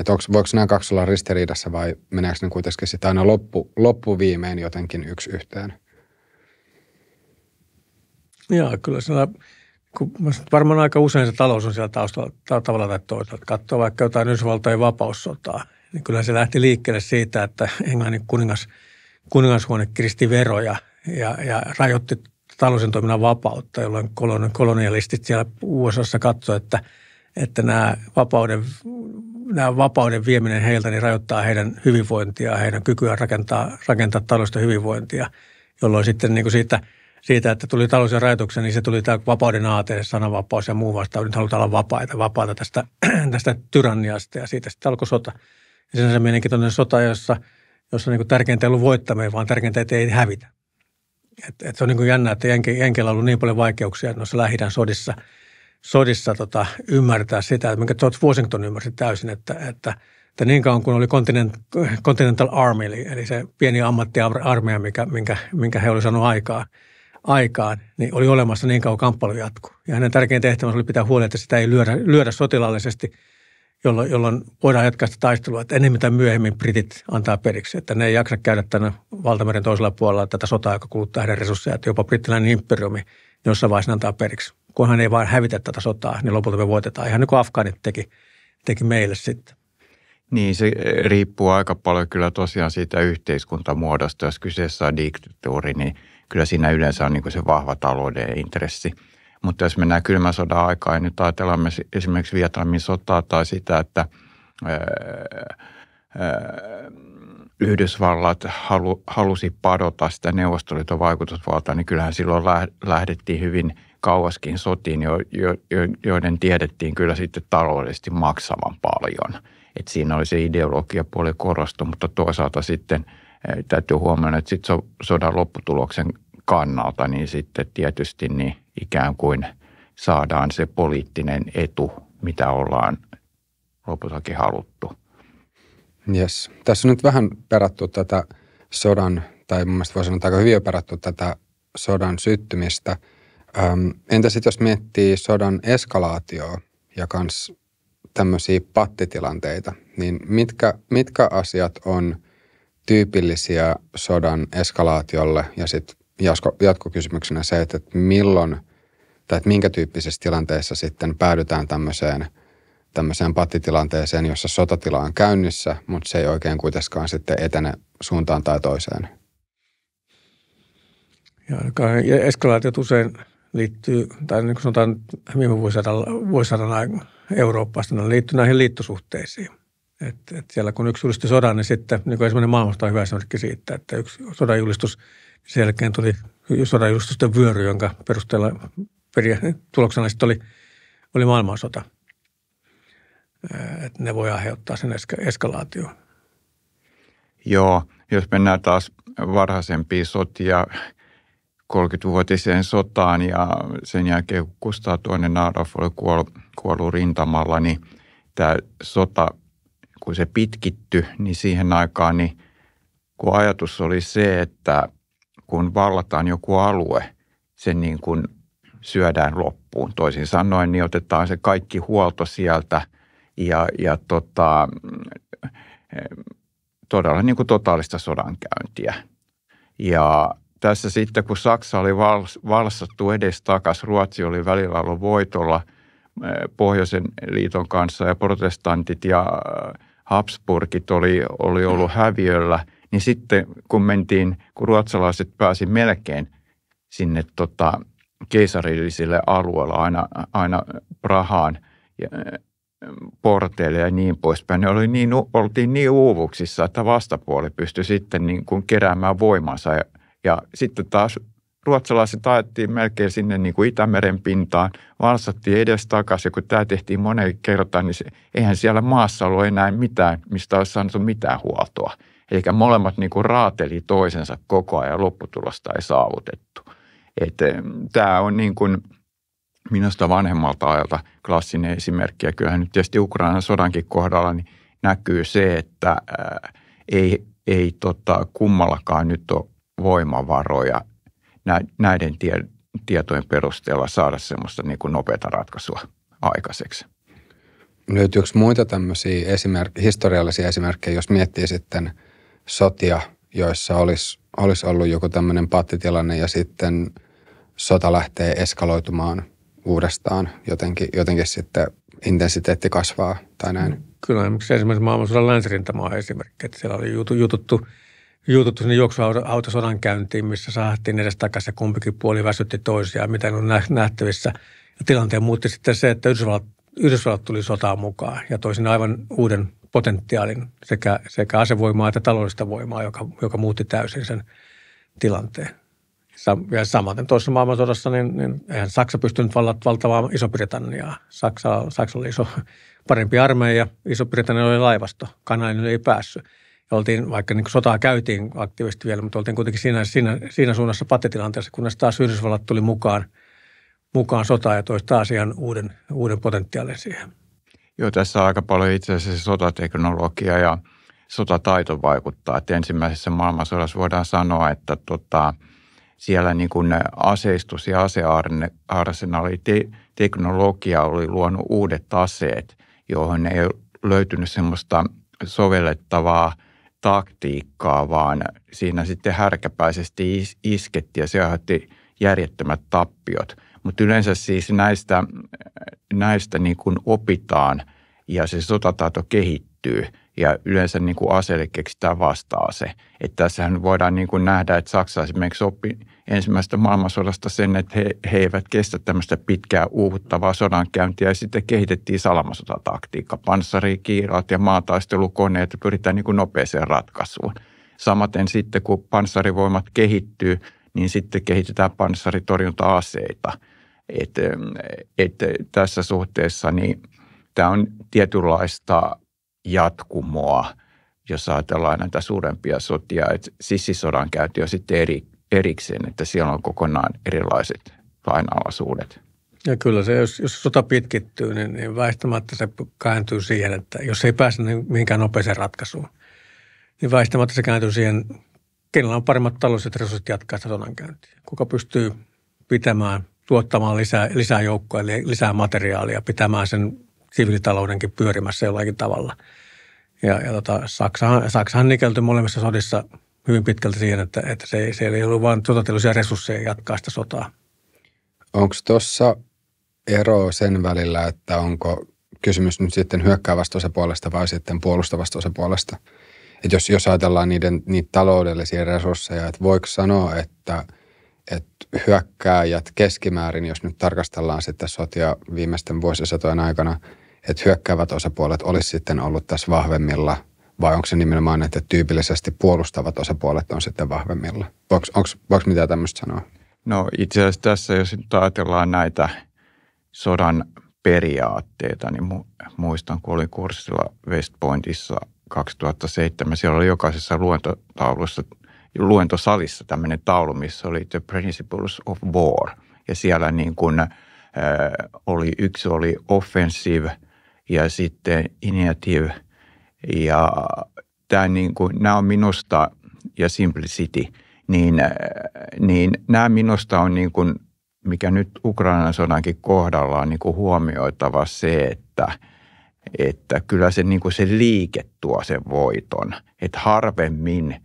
A: Että onko, voiko nämä kaksi olla ristiriidassa vai meneekö ne kuitenkin sitä aina loppu, loppuviimein jotenkin yksi yhteen?
C: Joo, kyllä siellä kun varmaan aika usein se talous on siellä taustalla tavalla tai toisella. Katsoo vaikka jotain Yhdysvaltojen vapaussotaa, niin kyllä se lähti liikkeelle siitä, että Englannin kuningas, kuningashuone kiristi veroja ja, ja rajoitti taloudellisen toiminnan vapautta, jolloin kolon, kolonialistit siellä USAssa katsoivat, että, että nämä, vapauden, nämä vapauden vieminen heiltä niin rajoittaa heidän hyvinvointia, heidän kykyään rakentaa, rakentaa taloudellista hyvinvointia, jolloin sitten niin kuin siitä – siitä, että tuli talous ja rajoituksia, niin se tuli tämä vapauden aate, sananvapaus ja muu vastaan. Nyt halutaan olla vapaita, vapaata tästä, tästä tyranniasta ja siitä sitten alkoi sota. Ja sen se mielenkiintoinen sota, jossa, jossa niin tärkeintä ei ollut voittaminen, vaan tärkeintä, että ei hävitä. Et, et se on niin kuin jännä, että Jenke, Jenkeillä on ollut niin paljon vaikeuksia noissa lähi sodissa, sodissa tota, ymmärtää sitä, että minkä George Washington ymmärsi täysin, että, että – että niin kauan kuin oli Continent, Continental Army, eli, eli se pieni ammattiarmeija, mikä, minkä, minkä he olivat saaneet aikaa, aikaan, niin oli olemassa niin kauan kamppailu jatkuu. Ja hänen tärkein tehtävänsä oli pitää huoli, että sitä ei lyödä, lyödä sotilaallisesti, jolloin, jolloin voidaan jatkaa sitä taistelua. Että enemmän tai myöhemmin britit antaa periksi, että ne ei jaksa käydä tänne valtameren toisella puolella tätä sotaa, joka kuluttaa heidän resursseja. Että jopa brittiläinen imperiumi jossain vaiheessa antaa periksi. hän ei vain hävitä tätä sotaa, niin lopulta me voitetaan. Ihan niin kuin afgaanit teki, teki meille sitten.
B: Niin, se eh, riippuu aika paljon kyllä tosiaan siitä yhteiskuntamuodosta. Jos kyseessä on diktatuuri, niin kyllä siinä yleensä on niin se vahva talouden intressi. Mutta jos mennään kylmän sodan aikaan ja niin nyt ajatellaan me esimerkiksi Vietnamin sotaa tai sitä, että öö, öö, Yhdysvallat halu, halusi padota sitä Neuvostoliiton vaikutusvaltaa, niin kyllähän silloin lähdettiin hyvin kauaskin sotiin, jo, jo, joiden tiedettiin kyllä sitten taloudellisesti maksavan paljon – että siinä oli se ideologiapuoli korostu, mutta toisaalta sitten eh, täytyy huomioida, että sitten sodan lopputuloksen kannalta, niin sitten tietysti niin ikään kuin saadaan se poliittinen etu, mitä ollaan lopultakin haluttu.
A: Yes. Tässä on nyt vähän perattu tätä sodan, tai mun mielestä voi sanoa, että aika hyvin perattu tätä sodan syttymistä. entä sitten jos miettii sodan eskalaatioa ja kans tämmöisiä pattitilanteita, niin mitkä, mitkä asiat on tyypillisiä sodan eskalaatiolle ja sitten jatkokysymyksenä se, että milloin tai että minkä tyyppisessä tilanteessa sitten päädytään tämmöiseen, tämmöiseen pattitilanteeseen, jossa sotatila on käynnissä, mutta se ei oikein kuitenkaan sitten etene suuntaan tai toiseen.
C: Ja eskalaatiot usein liittyy, tai niin kuin sanotaan viime vuosisadalla, vuosisadan Euroopasta, ne liittyy näihin liittosuhteisiin. Et, et siellä kun yksi julisti sodan, niin sitten niin kuin esimerkiksi maailmasta on hyvä esimerkki siitä, että yksi sodanjulistus, niin sen jälkeen tuli julistusten vyöry, jonka perusteella peria- tuloksena sitten oli, oli maailmansota. Et ne voi aiheuttaa sen eska- eskalaatioon.
B: Joo, jos mennään taas varhaisempiin sotia 30-vuotiseen sotaan ja sen jälkeen, kun Kustaa tuonne Adolf oli kuollut, kuollut rintamalla, niin tämä sota, kun se pitkitty, niin siihen aikaan, niin kun ajatus oli se, että kun vallataan joku alue, sen niin kuin syödään loppuun. Toisin sanoen, niin otetaan se kaikki huolto sieltä ja, ja tota, eh, todella niin kuin totaalista sodankäyntiä. Ja tässä sitten, kun Saksa oli vals, valsattu edestakas, Ruotsi oli välillä ollut voitolla eh, Pohjoisen liiton kanssa ja protestantit ja eh, Habsburgit oli, oli ollut häviöllä, niin sitten kun mentiin, kun ruotsalaiset pääsi melkein sinne tota, keisarillisille alueella aina, aina Prahaan ja, eh, porteille ja niin poispäin, ne oli niin, oltiin niin uuvuksissa, että vastapuoli pystyi sitten niin kuin keräämään voimansa ja ja sitten taas ruotsalaiset ajettiin melkein sinne niin kuin Itämeren pintaan, valsattiin edestakaisin, kun tämä tehtiin moneen kertaan, niin se, eihän siellä maassa ollut enää mitään, mistä olisi saanut mitään huoltoa. Eli molemmat niin kuin raateli toisensa koko ajan ja lopputulosta ei saavutettu. Et, tämä on niin kuin minusta vanhemmalta ajalta klassinen esimerkki. Ja kyllähän nyt tietysti Ukrainan sodankin kohdalla niin näkyy se, että ää, ei, ei tota, kummallakaan nyt ole voimavaroja näiden tie, tietojen perusteella saada semmoista niin kuin nopeata ratkaisua aikaiseksi.
A: Löytyykö muita tämmöisiä esimerk- historiallisia esimerkkejä, jos miettii sitten sotia, joissa olisi, olisi ollut joku tämmöinen pattitilanne ja sitten sota lähtee eskaloitumaan uudestaan, jotenkin, jotenkin sitten intensiteetti kasvaa tai näin?
C: Kyllä, esimerkiksi maailmansodan länsirintamaa esimerkki, että siellä oli jututtu juututtu sinne juoksuautosodan käyntiin, missä saatiin edes takaisin ja kumpikin puoli väsytti toisiaan, mitä on nähtävissä. Ja tilanteen muutti sitten se, että Yhdysvallat, Yhdysvallat tuli sotaan mukaan ja toisin aivan uuden potentiaalin sekä, sekä asevoimaa että taloudellista voimaa, joka, joka muutti täysin sen tilanteen. Ja samaten toisessa maailmansodassa, niin, niin eihän Saksa pystynyt valtavaa Iso-Britanniaa. Saksa, Saksa oli iso, parempi armeija, Iso-Britannia oli laivasto, Kanainen ei päässyt oltiin, vaikka niin sotaa käytiin aktiivisesti vielä, mutta oltiin kuitenkin siinä, siinä, siinä suunnassa patetilanteessa, kunnes taas Yhdysvallat tuli mukaan, mukaan sotaan ja toi taas ihan uuden, uuden potentiaalin siihen.
B: Joo, tässä on aika paljon itse asiassa sotateknologia ja sotataito vaikuttaa. Että ensimmäisessä maailmansodassa voidaan sanoa, että tota, siellä niin kuin aseistus ja asearsenaali te- teknologia oli luonut uudet aseet, johon ei löytynyt semmoista sovellettavaa – taktiikkaa, vaan siinä sitten härkäpäisesti is- isketti ja se aiheutti järjettömät tappiot. Mutta yleensä siis näistä, näistä niin kuin opitaan ja se sotataito kehittyy – ja yleensä niin kuin aseelle keksitään vastaa se. Että tässähän voidaan niin kuin nähdä, että Saksa esimerkiksi oppi ensimmäisestä maailmansodasta sen, että he, he eivät kestä tämmöistä pitkää uuvuttavaa sodankäyntiä ja sitten kehitettiin salamasotataktiikka, panssarikiirat ja maataistelukoneet ja pyritään niin kuin nopeaseen ratkaisuun. Samaten sitten, kun panssarivoimat kehittyy, niin sitten kehitetään panssaritorjunta-aseita. Et, et, tässä suhteessa niin tämä on tietynlaista jatkumoa, jos ajatellaan näitä suurempia sotia. Että sissisodan käyty jo sitten eri, erikseen, että siellä on kokonaan erilaiset lainalaisuudet.
C: Ja kyllä se, jos, jos sota pitkittyy, niin, niin väistämättä se kääntyy siihen, että jos ei pääse niin mihinkään nopeeseen ratkaisuun, niin väistämättä se kääntyy siihen, kenellä on paremmat taloudelliset resurssit jatkaa sitä sodankäyntiä. Kuka pystyy pitämään, tuottamaan lisää, lisää joukkoja, lisää materiaalia, pitämään sen siviilitaloudenkin pyörimässä jollakin tavalla. Ja, ja tota, Saksahan, Saksahan nikeltyi molemmissa sodissa hyvin pitkälti siihen, että, että se, se ei ollut vain sotatieteellisiä resursseja jatkaa sitä sotaa.
A: Onko tuossa ero sen välillä, että onko kysymys nyt sitten hyökkäävästä osapuolesta vai sitten puolustavasta osapuolesta? että jos, jos ajatellaan niiden, niitä taloudellisia resursseja, että voiko sanoa, että, että hyökkääjät keskimäärin, jos nyt tarkastellaan sitten sotia viimeisten vuosisatojen aikana – että hyökkäävät osapuolet olisi sitten ollut tässä vahvemmilla vai onko se nimenomaan, että tyypillisesti puolustavat osapuolet on sitten vahvemmilla? Voiko, mitä tämmöistä sanoa?
B: No itse asiassa tässä, jos nyt ajatellaan näitä sodan periaatteita, niin mu- muistan, kun olin kurssilla West Pointissa 2007, siellä oli jokaisessa luentotaulussa, luentosalissa tämmöinen taulu, missä oli The Principles of War. Ja siellä niin kuin, äh, oli, yksi oli offensive – ja sitten Initiative. Ja tämä niin kuin, nämä on minusta ja Simplicity, niin, niin nämä minusta on niin kuin, mikä nyt Ukrainan sodankin kohdalla on niin kuin huomioitava se, että – että kyllä se, niin kuin se liike tuo sen voiton. Että harvemmin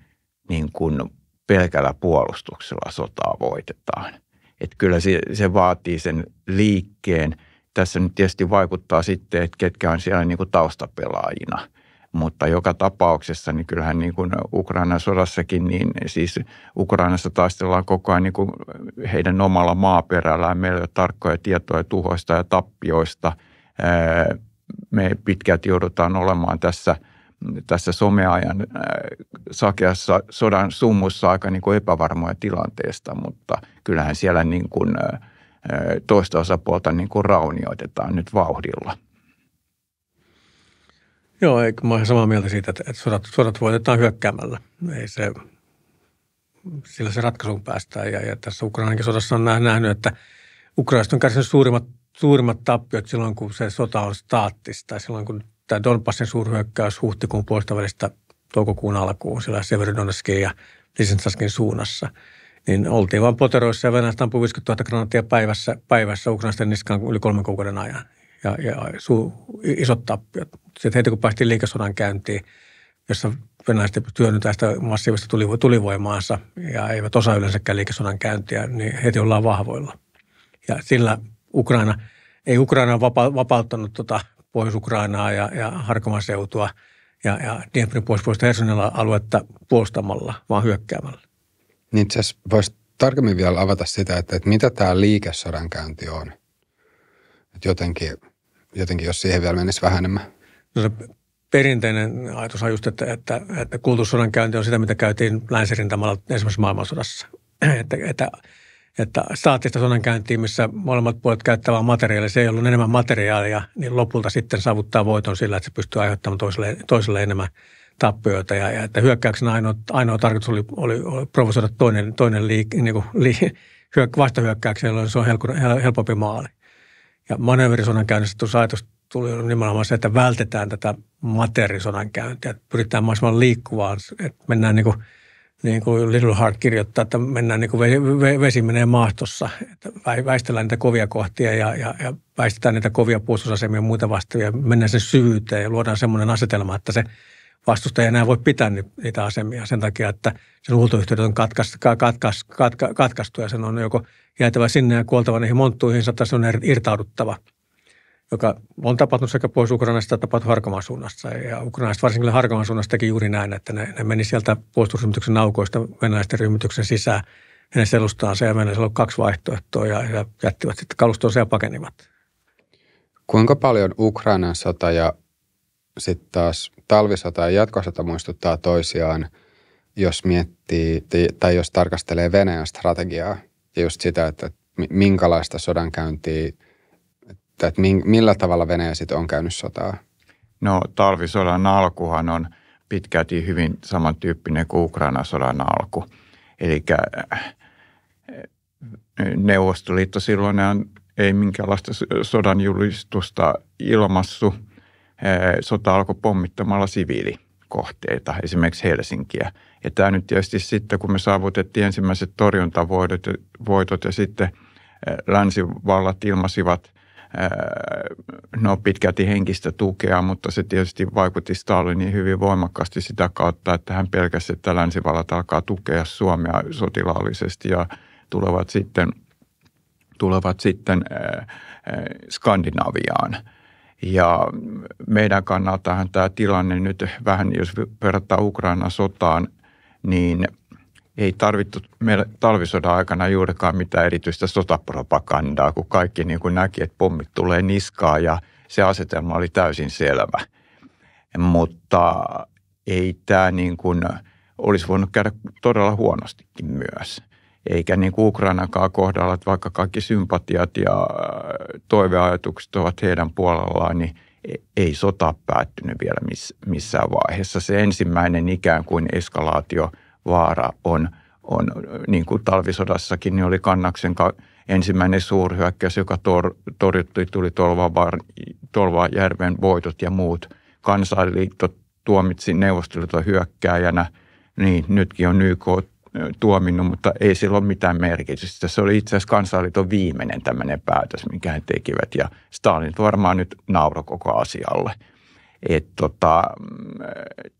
B: niin kuin pelkällä puolustuksella sotaa voitetaan. Että kyllä se, se vaatii sen liikkeen – tässä nyt tietysti vaikuttaa sitten, että ketkä on siellä niin kuin taustapelaajina. Mutta joka tapauksessa, niin kyllähän niin kuin Ukrainan sodassakin, niin siis Ukrainassa taistellaan koko ajan niin kuin heidän omalla maaperällään. Meillä ei ole tarkkoja tietoja tuhoista ja tappioista. Me pitkälti joudutaan olemaan tässä – tässä someajan sakeassa sodan summussa aika niin kuin epävarmoja tilanteesta, mutta kyllähän siellä niin kuin toista osapuolta niin kuin raunioitetaan nyt vauhdilla.
C: Joo, ei, mä olen samaa mieltä siitä, että, että sodat, sodat voitetaan hyökkäämällä. Ei se, sillä se ratkaisuun päästään. Ja, ja tässä Ukrainankin sodassa on nähnyt, että Ukrainasta on kärsinyt suurimmat, suurimmat tappiot silloin, kun se sota on staattista. Silloin, kun tämä Donbassin suurhyökkäys huhtikuun puolesta välistä toukokuun alkuun, sillä Severodonskin ja Lisensaskin suunnassa – niin oltiin vaan poteroissa ja Venäjältä ampui 50 000 granaattia päivässä, päivässä Ukrainasta niskaan yli kolmen kuukauden ajan. Ja, ja su, isot tappiot. Sitten heti kun päästiin liikesodan käyntiin, jossa venäläiset työnnytään sitä massiivista tulivo- tulivoimaansa ja eivät osaa yleensäkään liikesodan käyntiä, niin heti ollaan vahvoilla. Ja sillä Ukraina, ei Ukraina vapa, vapauttanut tota Pohjois-Ukrainaa ja, ja Harkoman seutua ja, ja Dnieprin pois pois Hersonin aluetta puolustamalla, vaan hyökkäämällä.
A: Niin itse asiassa voisi tarkemmin vielä avata sitä, että, että mitä tämä liikesodankäynti on. Että jotenkin, jotenkin, jos siihen vielä menisi vähän enemmän.
C: No se perinteinen ajatus on just, että, että, että kulttuurisodankäynti on sitä, mitä käytiin länsirintamalla esimerkiksi maailmansodassa. että, että että staattista sodankäyntiä, missä molemmat puolet käyttävät materiaalia, se ei ollut enemmän materiaalia, niin lopulta sitten saavuttaa voiton sillä, että se pystyy aiheuttamaan toiselle, toiselle enemmän tappioita ja, ja että hyökkäyksen ainoa, ainoa tarkoitus oli, oli, oli provosoida toinen, toinen liik, niin kuin, li, hyök, vastahyökkäyksen, jolloin se on helppo, helpompi maali. Ja manööverisodan käynnissä tuossa ajatus tuli nimenomaan se, että vältetään tätä materisodan käyntiä, että pyritään mahdollisimman liikkuvaan, että mennään niin kuin, niin kuin Little Heart kirjoittaa, että mennään niin kuin vesi menee maastossa, että väistellään niitä kovia kohtia ja, ja, ja väistetään niitä kovia puolustusasemia ja muita vastaavia, mennään sen syvyyteen ja luodaan semmoinen asetelma, että se – vastustaja enää voi pitää niitä asemia sen takia, että sen luultoyhteydet on katkas, katkas, katka, katkaistu ja sen on joko jäätävä sinne ja kuoltava niihin monttuihin, tai se on er- irtauduttava, joka on tapahtunut sekä pois Ukrainasta että tapahtunut Harkomaan suunnassa. Ja Ukrainasta varsinkin Harkomaan suunnassa teki juuri näin, että ne, ne meni sieltä puolustusryhmityksen aukoista venäläisten ryhmityksen sisään hänen se ja meillä on kaksi vaihtoehtoa ja, ja jättivät sitten kalustonsa ja pakenivat.
A: Kuinka paljon Ukrainan sota ja sitten taas talvisota ja jatkosota muistuttaa toisiaan, jos miettii tai jos tarkastelee Venäjän strategiaa ja just sitä, että minkälaista sodankäyntiä, että, että millä tavalla Venäjä sitten on käynyt sotaa. No
B: talvisodan alkuhan on pitkälti hyvin samantyyppinen kuin Ukrainan sodan alku. Eli äh, Neuvostoliitto silloin ei minkäänlaista sodan julistusta ilmassu – Eh, sota alkoi pommittamalla siviilikohteita, esimerkiksi Helsinkiä. Ja tämä nyt tietysti sitten, kun me saavutettiin ensimmäiset torjuntavoitot voitot ja sitten eh, länsivallat ilmasivat eh, no pitkälti henkistä tukea, mutta se tietysti vaikutti Stalinin hyvin voimakkaasti sitä kautta, että hän pelkäsi, että länsivallat alkaa tukea Suomea sotilaallisesti ja tulevat sitten, tulevat sitten Skandinaviaan – ja meidän kannaltahan tämä tilanne nyt vähän, jos verrataan Ukraina sotaan, niin ei tarvittu meillä talvisodan aikana juurikaan mitään erityistä sotapropagandaa, kun kaikki niin kuin näki, että pommit tulee niskaa ja se asetelma oli täysin selvä. Mutta ei tämä niin kuin, olisi voinut käydä todella huonostikin myös eikä niin kuin Ukrainakaan kohdalla, että vaikka kaikki sympatiat ja äh, toiveajatukset ovat heidän puolellaan, niin e-, ei sota päättynyt vielä missään vaiheessa. Se ensimmäinen ikään kuin eskalaatiovaara on, on niin kuin talvisodassakin, niin oli Kannaksen ensimmäinen suurhyökkäys, joka tor, torjuttiin, tuli tolva Tolvajärven voitot ja muut. Kansainliitto tuomitsi neuvostoliiton hyökkääjänä, niin nytkin on YK tuominnut, mutta ei sillä ole mitään merkitystä. Se oli itse asiassa kansanliiton viimeinen tämmöinen päätös, minkä he tekivät. Ja Stalin varmaan nyt nauro koko asialle. Et tota, mm,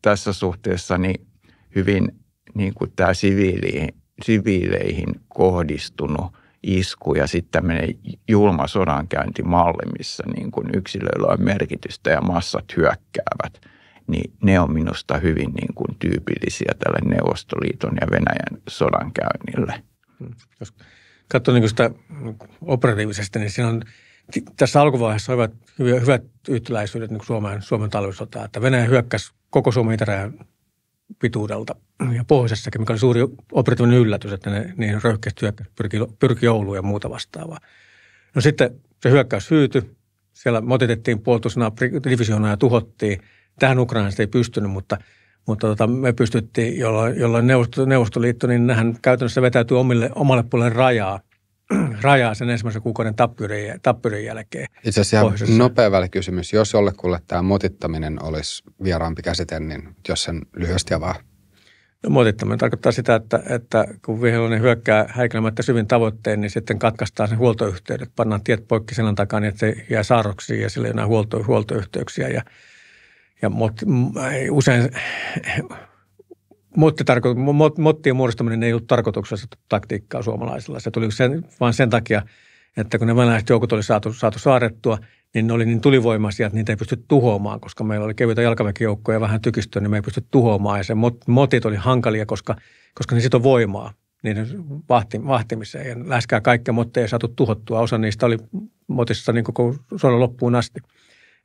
B: tässä suhteessa niin hyvin niin kuin tämä siviiliin, siviileihin kohdistunut isku ja sitten tämmöinen julma sodankäyntimalli, missä niin kuin yksilöillä on merkitystä ja massat hyökkäävät – niin ne on minusta hyvin niin kuin tyypillisiä tälle Neuvostoliiton ja Venäjän käynnille. Mm.
C: Jos katsoo niin sitä operatiivisesti niin siinä on tässä alkuvaiheessa hyvät, hyvät, hyvät yhtäläisyydet niin Suomen, Suomen talvisotaan. Että Venäjä hyökkäsi koko Suomen itärajan pituudelta ja pohjoisessakin, mikä oli suuri operatiivinen yllätys, että ne niin röyhkeästi pyrki, pyrki Ouluun ja muuta vastaavaa. No sitten se hyökkäys hyytyi, siellä motitettiin puolustusnaa, divisioonaa ja tuhottiin – Tähän Ukrainasta ei pystynyt, mutta, mutta tota, me pystyttiin, jolloin, jolloin neuvosto, Neuvostoliitto, niin nehän käytännössä vetäytyy omille, omalle puolelle rajaa rajaa sen ensimmäisen kuukauden tappioiden, tappioiden jälkeen. Itse asiassa ihan
A: nopea välikysymys. Jos jollekulle tämä motittaminen olisi vieraampi käsite, niin jos sen lyhyesti avaa.
C: No, motittaminen tarkoittaa sitä, että, että kun vihollinen hyökkää häikelemättä syvin tavoitteen, niin sitten katkaistaan sen huoltoyhteydet. Pannaan tiet poikki sen takaa, niin että se jää saaroksiin ja sillä ei enää huolto, huoltoyhteyksiä. Ja ja mot, usein motti tarko, mot, mottien muodostaminen ei ollut tarkoituksessa taktiikkaa suomalaisilla. Se tuli sen, vain sen takia, että kun ne venäläiset joukot oli saatu, saatu saarettua, niin ne oli niin tulivoimaisia, että niitä ei pysty tuhoamaan, koska meillä oli kevyitä jalkaväkijoukkoja ja vähän tykistöä, niin me ei pysty tuhoamaan. Ja se mot, motit oli hankalia, koska, koska ne on voimaa niiden vahti, vahtimiseen. Ja läskää kaikkia motteja ei saatu tuhottua. Osa niistä oli motissa niin koko sodan loppuun asti.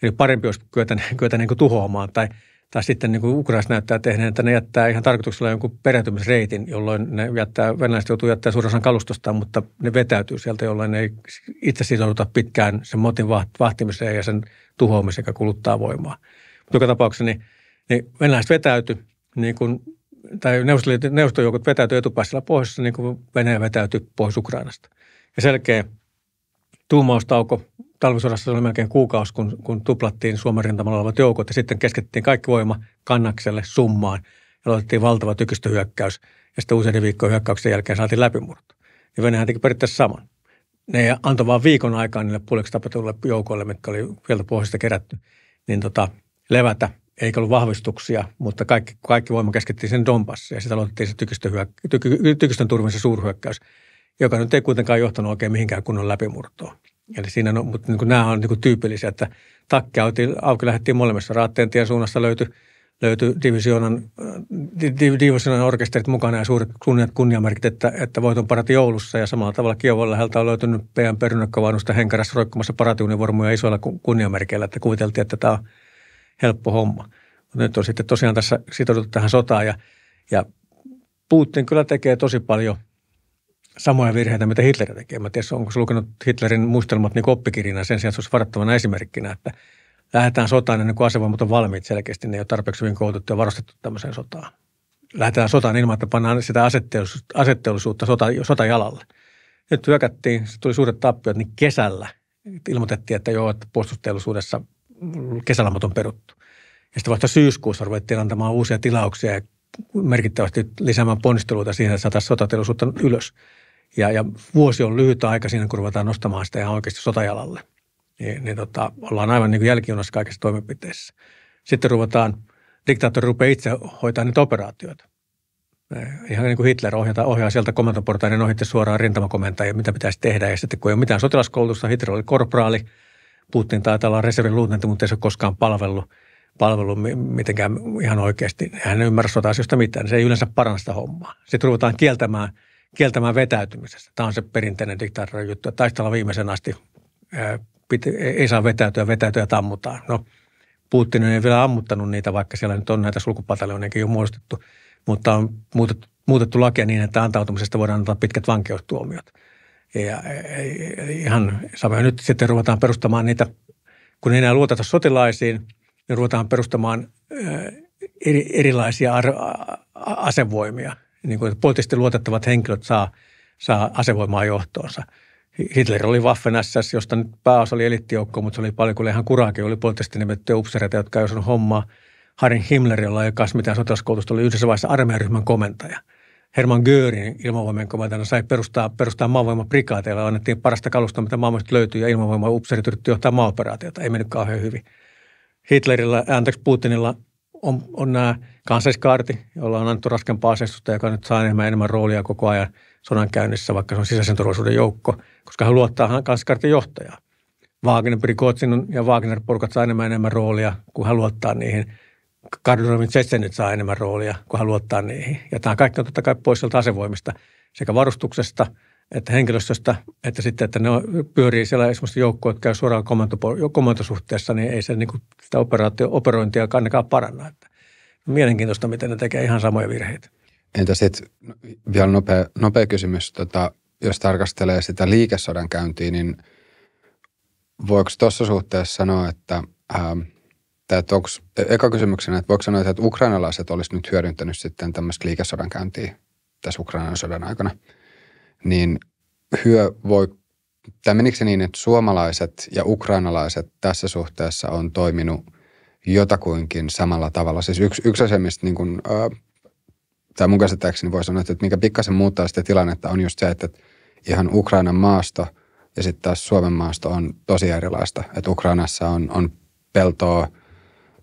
C: Eli parempi olisi kyetä, kyetä niin kuin tuhoamaan tai tai sitten niin kuin Ukraina näyttää tehneen, että ne jättää ihan tarkoituksella jonkun perätymisreitin, jolloin ne jättää, venäläiset joutuu jättää suurin osan kalustosta, mutta ne vetäytyy sieltä, jolloin ne ei itse sitouduta pitkään sen motin vahtimiseen ja sen tuhoamiseen, joka kuluttaa voimaa. Mutta joka tapauksessa niin, niin venäläiset vetäytyy, niin kuin, tai neuvostojoukot vetäytyy etupäässä pohjoisessa, niin kuin Venäjä vetäytyy pois Ukrainasta. Ja selkeä tuumaustauko – talvisodassa se oli melkein kuukausi, kun, kun tuplattiin Suomen rintamalla olevat joukot ja sitten keskittiin kaikki voima kannakselle summaan ja aloitettiin valtava tykistöhyökkäys ja sitten useiden viikkojen hyökkäyksen jälkeen saatiin läpimurto. Ja Venäjähän teki periaatteessa saman. Ne antoi vain viikon aikaa niille puoliksi tapetuille joukoille, mitkä oli vielä pohjasta kerätty, niin tota, levätä. Eikä ollut vahvistuksia, mutta kaikki, kaikki voima keskittiin sen Donbassiin ja sitten aloitettiin se tykistön, tyky, tykistön turvin se suurhyökkäys, joka nyt ei kuitenkaan johtanut oikein mihinkään kunnon läpimurtoon. Eli siinä, no, mutta niin kuin nämä on niin kuin niinku tyypillisiä, että takki auki, auki lähdettiin molemmissa. Raatteentien suunnassa löytyi löytyi divisioonan, äh, div, divisioonan orkesterit mukana ja suuret kunniat kunniamerkit, että, että voiton parati Oulussa. ja samalla tavalla Kiovon läheltä on löytynyt PM Perunakkavaunusta henkärässä roikkumassa paratiunivormuja isoilla kunniamerkeillä, että kuviteltiin, että tämä on helppo homma. Mutta nyt on sitten tosiaan tässä sitouduttu tähän sotaan ja, ja Putin kyllä tekee tosi paljon samoja virheitä, mitä Hitler teki. Mä tiedän, onko se lukenut Hitlerin muistelmat niin oppikirjana sen sijaan, se olisi esimerkkinä, että lähdetään sotaan ennen kuin asevoimat on valmiit selkeästi, ne ei ole tarpeeksi hyvin koulutettu ja varustettu tämmöiseen sotaan. Lähdetään sotaan ilman, että pannaan sitä asetteollisuutta, sota, sotajalalle. Nyt hyökättiin, se tuli suuret tappiot, niin kesällä ilmoitettiin, että joo, että puolustusteollisuudessa kesälamot on peruttu. Ja sitten vasta syyskuussa ruvettiin antamaan uusia tilauksia ja merkittävästi lisäämään ponnisteluita siihen, että saataisiin sotateollisuutta ylös. Ja, ja vuosi on lyhyt aika siinä, kun ruvetaan nostamaan sitä ihan oikeasti sotajalalle. Niin, niin tota, ollaan aivan niin jälkijunassa kaikissa toimenpiteissä. Sitten ruvetaan, diktaattori rupeaa itse hoitaa niitä operaatioita. Eh, ihan niin kuin Hitler ohjata, ohjaa sieltä niin ohitte suoraan rintamakomentajia, mitä pitäisi tehdä. Ja sitten kun ei ole mitään sotilaskoulutusta, Hitler oli korporaali, Putin taitaa olla reservin luutnantti, mutta ei se ole koskaan palvellut, palvellut mitenkään ihan oikeasti. Hän ei ymmärrä sota-asioista mitään, se ei yleensä paranna sitä hommaa. Sitten ruvetaan kieltämään – kieltämään vetäytymisestä. Tämä on se perinteinen diktaattori juttu, että taistella viimeisen asti e- ei saa vetäytyä, vetäytyä tammutaan. No, Putin ei vielä ammuttanut niitä, vaikka siellä nyt on näitä sulkupataljonejakin jo muodostettu, mutta on muutettu, muutettu lakia niin, että antautumisesta voidaan antaa pitkät vankeustuomiot. Ja, e- e- ihan ihan samoin nyt sitten ruvetaan perustamaan niitä, kun ei enää luoteta sotilaisiin, niin ruvetaan perustamaan erilaisia asevoimia – niin kuin, että poliittisesti luotettavat henkilöt saa, saa asevoimaa johtoonsa. Hitler oli Waffen-SS, josta nyt pääosa oli elittijoukko, mutta se oli paljon, kun ihan kuraakin oli poliittisesti nimetty upseereita, jotka ei osannut hommaa. Harin Himmler, jolla ei kanssa mitään sotilaskoulutusta, oli yhdessä vaiheessa armeijaryhmän komentaja. Herman Göring ilmavoimien komentajana sai perustaa, perustaa maavoimaprikaateilla, annettiin parasta kalusta, mitä maailmasta löytyy, ja ilmavoima upseerit yritti johtaa maaoperaatiota. Ei mennyt kauhean hyvin. Hitlerillä, anteeksi Putinilla on, on nämä kansalliskaarti, jolla on annettu raskempaa asestusta, joka nyt saa enemmän enemmän roolia koko ajan sodan käynnissä, vaikka se on sisäisen turvallisuuden joukko, koska hän luottaa kansalliskaartin johtajaa. Wagner, Prigozhin ja Wagner-porukat saa enemmän enemmän roolia, kun hän luottaa niihin. Karduromin Tsetsenit saa enemmän roolia, kun hän luottaa niihin. Ja tämä kaikki on totta kai pois sieltä asevoimista sekä varustuksesta – että henkilöstöstä, että sitten, että ne pyörii siellä esimerkiksi joukkoja, jotka käy suoraan komentosuhteessa, niin ei se niin kuin sitä operaatio, operointia ainakaan paranna. Että mielenkiintoista, miten ne tekee ihan samoja virheitä.
A: Entä sitten no, vielä nopea, nopea kysymys, tota, jos tarkastelee sitä liikesodan käyntiä, niin voiko tuossa suhteessa sanoa, että ähm, että onks, e, eka kysymyksenä, että voiko sanoa, että ukrainalaiset olisivat nyt hyödyntänyt sitten tämmöistä liikesodan käyntiä tässä Ukrainan sodan aikana – niin hyö voi, tai menikö se niin, että suomalaiset ja ukrainalaiset tässä suhteessa on toiminut jotakuinkin samalla tavalla? Siis yksi, yksi asia, mistä niin kuin, ää, tai mun käsittääkseni voi sanoa, että mikä pikkasen muuttaa sitä tilannetta on just se, että ihan Ukrainan maasto ja sitten taas Suomen maasto on tosi erilaista. Että Ukrainassa on, on peltoa,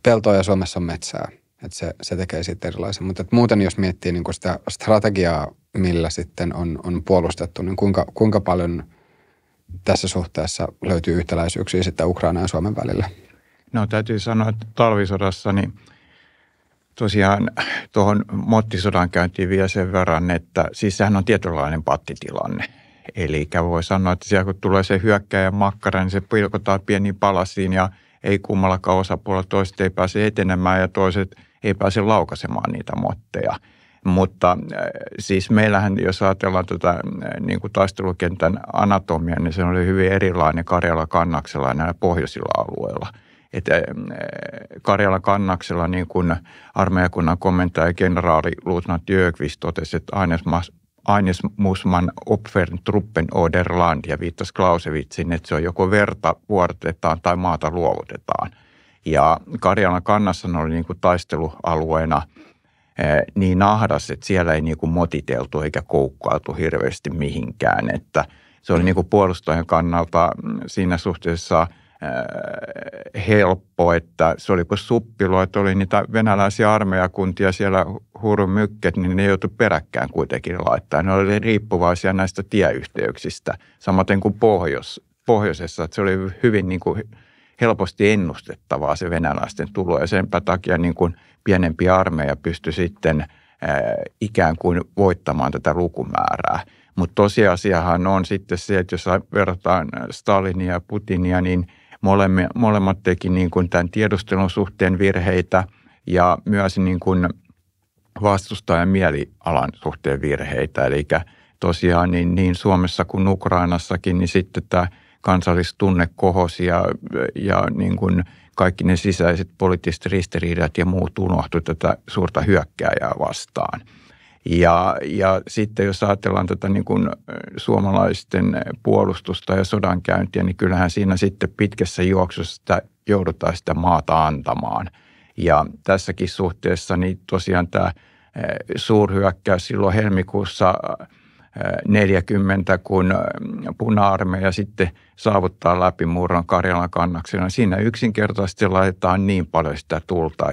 A: peltoa ja Suomessa on metsää – että se, se tekee siitä erilaisen. Mutta muuten jos miettii niin kuin sitä strategiaa, millä sitten on, on puolustettu, niin kuinka, kuinka paljon tässä suhteessa löytyy yhtäläisyyksiä sitten Ukraina ja Suomen välillä?
B: No täytyy sanoa, että talvisodassa niin tosiaan tuohon mottisodan käyntiin vielä sen verran, että siis sehän on tietynlainen pattitilanne. Eli voi sanoa, että siellä kun tulee se hyökkäjä makkara, niin se pilkotaan pieniin palasiin ja ei kummallakaan osapuolella toiset ei pääse etenemään ja toiset – ei pääse laukaisemaan niitä motteja. Mutta äh, siis meillähän, jos ajatellaan tätä tota, äh, niin kuin taistelukentän anatomiaa, niin se oli hyvin erilainen Karjala kannaksella ja näillä pohjoisilla alueilla. Että äh, Karjala kannaksella niin kuin armeijakunnan komentaja kenraali Luutnant Työkvist totesi, että ainesmas Eines muss opfern truppen Oderland ja viittasi Klausewitzin, että se on joko verta vuorotetaan tai maata luovutetaan – ja Karjalan ne oli niinku eh, niin kuin taistelualueena niin ahdas, että siellä ei niin kuin motiteltu eikä koukkailtu hirveästi mihinkään. Että se oli niin kuin puolustajan kannalta mm, siinä suhteessa eh, helppo, että se oli kuin suppilo, että oli niitä venäläisiä armeijakuntia siellä mykket, niin ne joutui peräkkään kuitenkin laittaa. Ne oli riippuvaisia näistä tieyhteyksistä, samaten kuin pohjois, pohjoisessa, että se oli hyvin niin kuin helposti ennustettavaa se venäläisten tulo. Ja senpä takia niin kuin pienempi armeija pystyi sitten ikään kuin voittamaan tätä lukumäärää. Mutta tosiasiahan on sitten se, että jos verrataan Stalinia ja Putinia, niin molemmat, molemmat teki niin kuin tämän tiedustelun suhteen virheitä ja myös niin kuin vastustajan mielialan suhteen virheitä. Eli tosiaan niin, niin Suomessa kuin Ukrainassakin, niin sitten tämä – kansallistunne kohosi ja, ja niin kuin kaikki ne sisäiset poliittiset ristiriidat ja muut unohtui tätä suurta hyökkääjää vastaan. Ja, ja sitten jos ajatellaan tätä niin kuin suomalaisten puolustusta ja sodankäyntiä, niin kyllähän siinä sitten pitkässä juoksussa sitä, joudutaan sitä maata antamaan. Ja tässäkin suhteessa niin tosiaan tämä eh, suurhyökkäys silloin helmikuussa – 40, kun äh, puna-armeija sitten saavuttaa läpimurron Karjalan kannaksena. Siinä yksinkertaisesti laitetaan niin paljon sitä tulta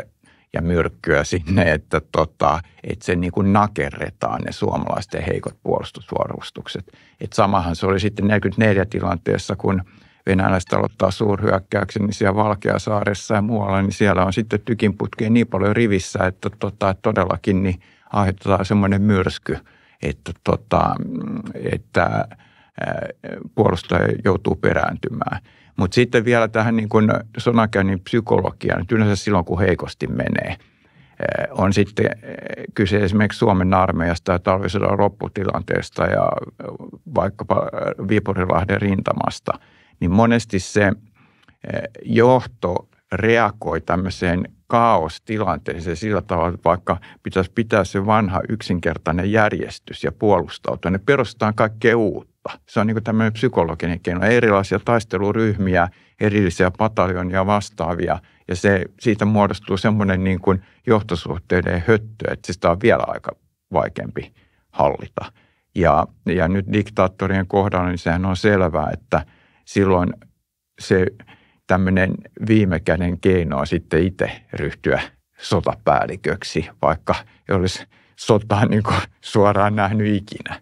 B: ja myrkkyä sinne, että, tota, että se niin kuin nakerretaan ne suomalaisten heikot puolustusvarustukset. Et samahan se oli sitten 44 tilanteessa, kun venäläiset aloittaa suurhyökkäyksen, niin siellä Valkeasaaressa ja muualla, niin siellä on sitten tykinputkeja niin paljon rivissä, että tota, todellakin niin aiheutetaan semmoinen myrsky – että, tota, että puolustaja joutuu perääntymään. Mutta sitten vielä tähän niin kuin sodankäynnin psykologiaan, että yleensä silloin kun heikosti menee, on sitten kyse esimerkiksi Suomen armeijasta ja talvisodan lopputilanteesta ja vaikkapa Viipurilahden rintamasta, niin monesti se johto reagoi tämmöiseen kaostilanteeseen sillä tavalla, että vaikka pitäisi pitää se vanha yksinkertainen järjestys ja puolustautua, ne niin perustetaan kaikkea uutta. Se on niin tämmöinen psykologinen keino, erilaisia taisteluryhmiä, erillisiä pataljonia vastaavia, ja se, siitä muodostuu semmoinen niin kuin johtosuhteiden höttö, että sitä on vielä aika vaikeampi hallita. Ja, ja nyt diktaattorien kohdalla, niin sehän on selvää, että silloin se tämmöinen viimekäinen keino on sitten itse ryhtyä sotapäälliköksi, vaikka ei olisi sotaa niin kuin suoraan nähnyt ikinä.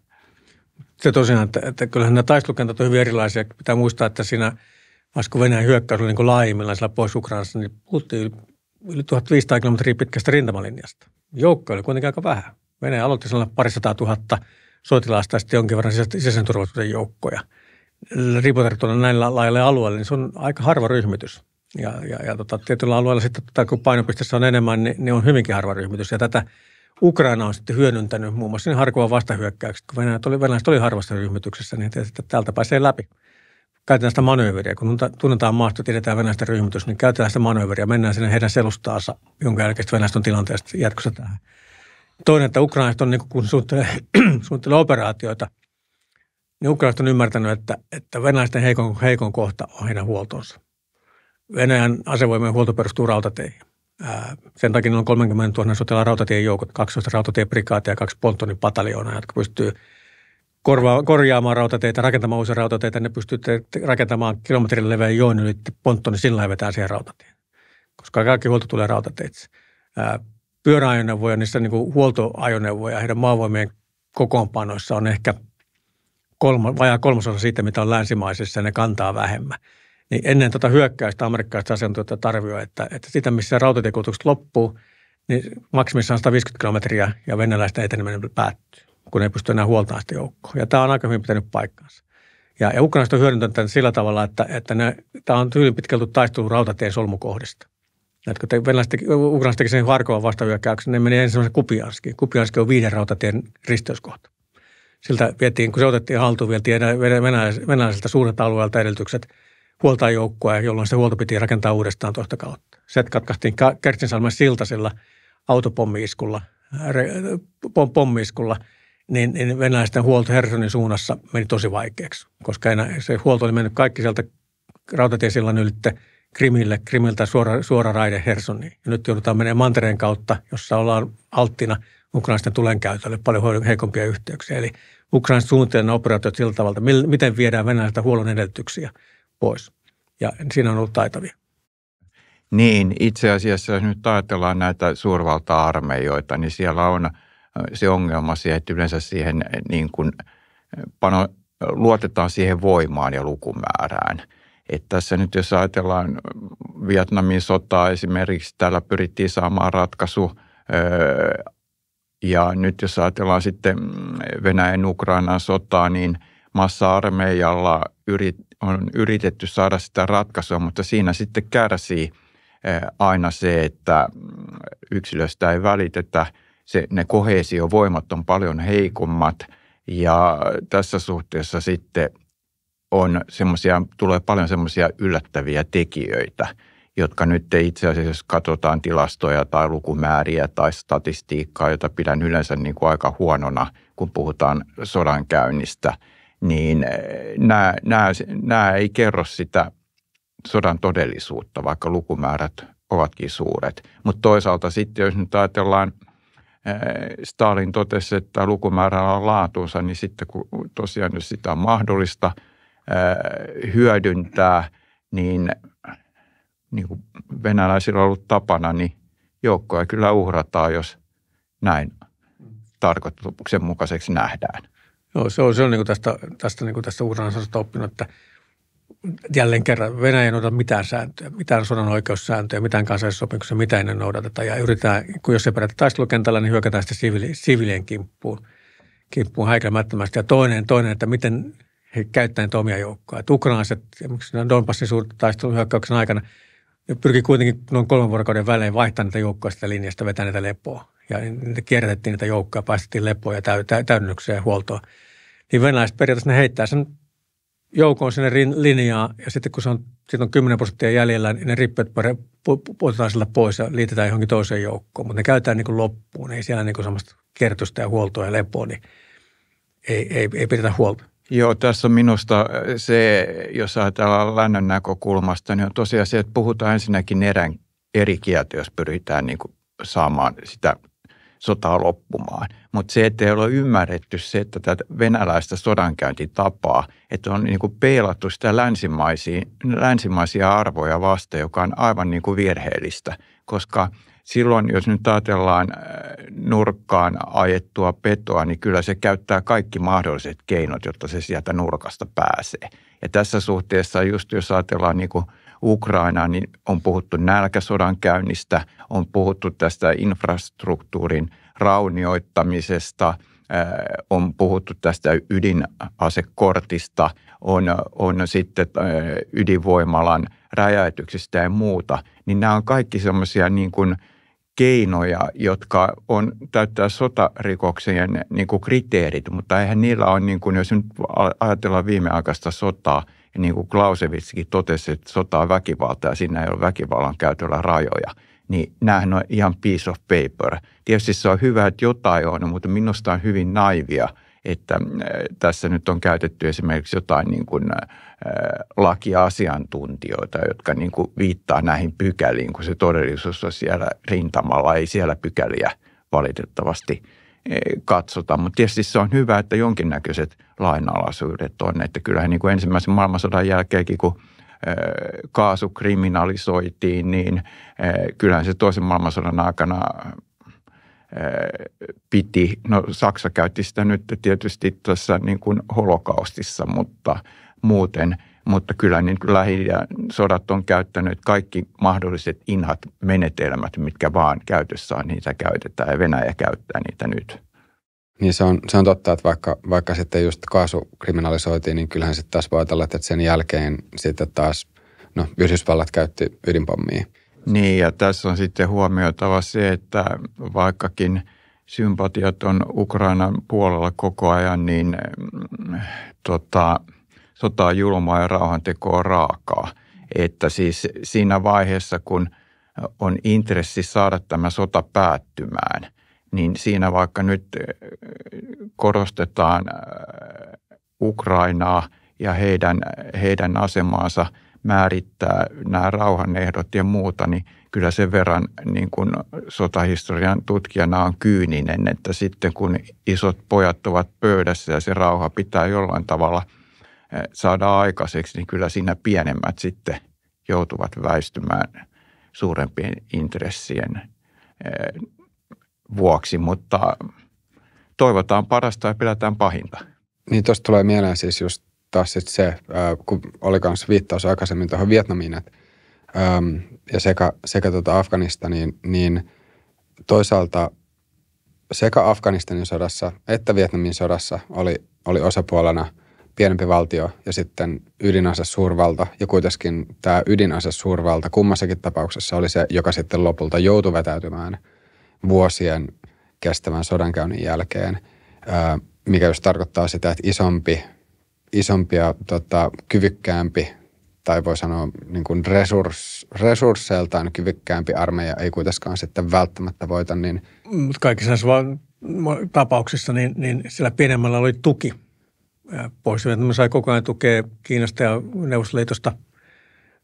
C: Se tosiaan, että, että kyllähän nämä taistelukentät on hyvin erilaisia. Pitää muistaa, että siinä kun venäjän hyökkäys oli niin laajimmillaan siellä pois Ukrainassa, niin puhuttiin yli, yli 1500 kilometriä pitkästä rintamalinjasta. Joukko oli kuitenkin aika vähän. Venäjä aloitti sellainen parisataa tuhatta sotilaasta ja sitten jonkin verran sisäisen turvallisuuden joukkoja – ripotarttuneena näillä laajalle alueelle, niin se on aika harva ryhmitys. Ja, ja, ja tota, tietyllä alueella sitten, tota, kun painopisteessä on enemmän, niin, niin on hyvinkin harva ryhmitys. Ja tätä Ukraina on sitten hyödyntänyt muun muassa niin Harkovan vastahyökkäykset, kun Venäjä oli, venäläiset oli harvassa ryhmityksessä, niin tietysti, että täältä pääsee läpi. Käytetään sitä manööveriä. Kun tunnetaan maasto, tiedetään Venäjästä ryhmitys, niin käytetään sitä manööveriä. Mennään sinne heidän selustaansa, jonka jälkeen Venäjästä on tilanteesta jatkossa tähän. Toinen, että Ukraina on niin kuin, kun suunnittelee, suunnittelee operaatioita – niin ukrainalaiset on ymmärtänyt, että, että venäläisten heikon, heikon kohta on heidän huoltonsa. Venäjän asevoimien huolto perustuu rautateihin. Ää, sen takia on 30 000 sotilaan joukot, 12 rautatieprikaatia ja kaksi pontonin pataljoonaa, jotka pystyy korva- korjaamaan rautateitä, rakentamaan uusia rautateitä. Ne pystyy rakentamaan kilometrin leveän joen yli ponttoni sillä vetää siihen rautatien, koska kaikki huolto tulee rautateitse. Ää, pyöräajoneuvoja, niissä niin huoltoajoneuvoja, heidän maavoimien kokoonpanoissa on ehkä – kolmo, vajaa kolmasosa siitä, mitä on länsimaisissa, ja ne kantaa vähemmän. Niin ennen tuota hyökkäystä amerikkalaiset asiantuntijat arvioivat, että, että sitä, missä rautatiekuutukset loppuu, niin maksimissaan 150 kilometriä ja venäläisten eteneminen päättyy, kun ei pysty enää huoltamaan sitä joukkoa. Ja tämä on aika hyvin pitänyt paikkaansa. Ja, ja ukrainalaiset on hyödyntänyt tämän sillä tavalla, että, että ne, tämä on hyvin pitkälti taistelu rautatien solmukohdista. Että kun te, venäläiset, ukrainalaiset teki sen Harkovan vastahyökkäyksen, ne meni ensimmäisen Kupianskiin. Kupianski on viiden rautatien risteyskohta siltä vietiin, kun se otettiin haltuun, vietiin venäläiseltä suurelta alueelta edellytykset huoltaa joukkoa, jolloin se huolto piti rakentaa uudestaan tuosta kautta. Se katkaistiin Kertsinsalmen silta sillä autopommiiskulla, äh, pommiiskulla, niin, niin venäläisten huolto Hersonin suunnassa meni tosi vaikeaksi, koska enää, se huolto oli mennyt kaikki sieltä rautatiesillan ylitte Krimille, Krimiltä suora, suora raide Hersoniin. Ja nyt joudutaan menemään Mantereen kautta, jossa ollaan alttina – ukrainalaisten tulenkäytölle paljon heikompia yhteyksiä. Eli Ukrainan suunnittelee operaatiot sillä tavalla, miten viedään Venäjältä huollon edellytyksiä pois. Ja siinä on ollut taitavia.
B: Niin, itse asiassa jos nyt ajatellaan näitä suurvalta-armeijoita, niin siellä on äh, se ongelma siihen, että yleensä siihen äh, niin kuin äh, pano, luotetaan siihen voimaan ja lukumäärään. Että tässä nyt jos ajatellaan Vietnamin sotaa esimerkiksi, täällä pyrittiin saamaan ratkaisu ja nyt jos ajatellaan sitten mm, Venäjän Ukrainan sotaa, niin massa-armeijalla yrit, on yritetty saada sitä ratkaisua, mutta siinä sitten kärsii eh, aina se, että mm, yksilöstä ei välitetä. Se, ne kohesiovoimat on paljon heikommat ja tässä suhteessa sitten on semmoisia, tulee paljon semmoisia yllättäviä tekijöitä – jotka nyt ei itse asiassa, katsotaan tilastoja tai lukumääriä tai statistiikkaa, jota pidän yleensä niin kuin aika huonona, kun puhutaan sodan käynnistä. niin eh, nämä, nämä, nämä ei kerro sitä sodan todellisuutta, vaikka lukumäärät ovatkin suuret. Mutta toisaalta sitten, jos nyt ajatellaan, eh, Stalin totesi, että lukumäärällä on laatuunsa, niin sitten kun tosiaan, jos sitä on mahdollista eh, hyödyntää, niin niin kuin venäläisillä on ollut tapana, niin joukkoja kyllä uhrataan, jos näin tarkoituksen mukaiseksi nähdään.
C: Joo, se on, se on niin kuin tästä, tästä, niin kuin tästä Ukrainan sodasta oppinut, että jälleen kerran Venäjä ei noudata mitään sääntöjä, mitään sodan oikeussääntöjä, mitään kansallisessa mitä ei noudateta. Ja yritetään, kun jos ei perätä taistelukentällä, niin hyökätään sitä siviili, siviilien kimppuun, kimppuun häikelmättömästi. Ja toinen, toinen, että miten he käyttävät omia joukkoja. Että ukrainaiset, esimerkiksi Donbassin suurta taisteluhyökkäyksen aikana – ja pyrki kuitenkin noin kolmen vuorokauden välein vaihtamaan niitä joukkoja sitä linjasta, vetää niitä lepoa. Ja niitä kierrätettiin niitä joukkoja, päästettiin lepoa ja täy- täydennykseen ja huoltoon. Niin venäläiset periaatteessa ne heittää sen joukon sinne rin- ja sitten kun se on, siitä on 10 prosenttia jäljellä, niin ne rippeet puhutaan sillä pois ja liitetään johonkin toiseen joukkoon. Mutta ne käytetään niin kuin loppuun, ei siellä niin kuin sellaista kertosta ja huoltoa ja lepoa, niin ei, ei, ei pidetä huolta.
B: Joo, tässä on minusta se, jos ajatellaan lännön näkökulmasta, niin on tosiaan se, että puhutaan ensinnäkin erän, eri kieltä, jos pyritään niin kuin saamaan sitä sotaa loppumaan. Mutta se, että ei ole ymmärretty se, että tätä venäläistä sodankäyntitapaa, että on niin kuin peilattu sitä länsimaisia, länsimaisia arvoja vasta, joka on aivan niin kuin virheellistä, koska – silloin jos nyt ajatellaan äh, nurkkaan ajettua petoa, niin kyllä se käyttää kaikki mahdolliset keinot, jotta se sieltä nurkasta pääsee. Ja tässä suhteessa just jos ajatellaan niin kuin Ukraina, niin on puhuttu nälkäsodan käynnistä, on puhuttu tästä infrastruktuurin raunioittamisesta, äh, on puhuttu tästä ydinasekortista, on, on sitten äh, ydinvoimalan räjäytyksistä ja muuta. Niin nämä on kaikki semmoisia niin kuin – keinoja, jotka on täyttää sotarikoksien niin kuin kriteerit, mutta eihän niillä ole, niin kuin, jos nyt ajatellaan viimeaikaista sotaa, niin kuin Klausewitzkin totesi, että sota on väkivalta ja siinä ei ole väkivallan käytöllä rajoja, niin nämähän on ihan piece of paper. Tietysti se on hyvä, että jotain on, mutta minusta on hyvin naivia, että tässä nyt on käytetty esimerkiksi jotain niin kuin, äh, lakiasiantuntijoita, jotka niin kuin viittaa näihin pykäliin, kun se todellisuus on siellä rintamalla. Ei siellä pykäliä valitettavasti katsota, mutta tietysti se on hyvä, että jonkinnäköiset lainalaisuudet on. Että kyllähän niin kuin ensimmäisen maailmansodan jälkeenkin, kun kaasu kriminalisoitiin, niin kyllähän se toisen maailmansodan aikana piti, no Saksa käytti sitä nyt tietysti tässä niin kuin holokaustissa, mutta – muuten, mutta kyllä niin lähi- ja sodat on käyttänyt kaikki mahdolliset inhat
A: menetelmät, mitkä vaan käytössä on, niitä käytetään ja Venäjä käyttää niitä nyt. Niin se on, se on totta, että vaikka, vaikka sitten just kaasu kriminalisoitiin, niin kyllähän sitten taas voi ajatella, että sen jälkeen sitten taas no, Yhdysvallat käytti ydinpommia. Niin ja tässä
B: on sitten huomioitava se, että vaikkakin sympatiat on Ukrainan puolella koko ajan, niin mm, tota, sota julmaa ja rauhanteko on raakaa. Että siis siinä vaiheessa, kun on intressi saada tämä sota päättymään, niin siinä vaikka nyt eh, korostetaan eh, Ukrainaa ja heidän, heidän asemaansa määrittää nämä rauhanehdot ja muuta, niin kyllä sen verran niin kuin sotahistorian tutkijana on kyyninen, että sitten kun isot pojat ovat pöydässä ja se rauha pitää jollain tavalla – Eh, saada aikaiseksi, niin kyllä siinä pienemmät sitten joutuvat väistymään suurempien
A: intressien eh, vuoksi, mutta
B: toivotaan parasta ja pidetään pahinta.
A: Niin tuosta tulee mieleen siis just taas sit se, eh, kun oli kanssa viittaus aikaisemmin tuohon Vietnamiin, että ehm, ja sekä, sekä tuota Afganistaniin, niin toisaalta sekä Afganistanin sodassa että Vietnamin sodassa oli, oli osapuolena – pienempi valtio ja sitten ydinase suurvalta. Ja kuitenkin tämä ydinase suurvalta kummassakin tapauksessa oli se, joka sitten lopulta joutui vetäytymään vuosien kestävän sodankäynnin jälkeen, mikä just tarkoittaa sitä, että isompi, isompi ja tota, kyvykkäämpi tai voi sanoa niin kuin resurs, resursseiltaan kyvykkäämpi armeija ei kuitenkaan sitten välttämättä voita. Niin...
C: Mutta kaikissa tapauksissa niin, niin sillä pienemmällä oli tuki – Pohjois-Vietnam sai koko ajan tukea Kiinasta ja Neuvostoliitosta.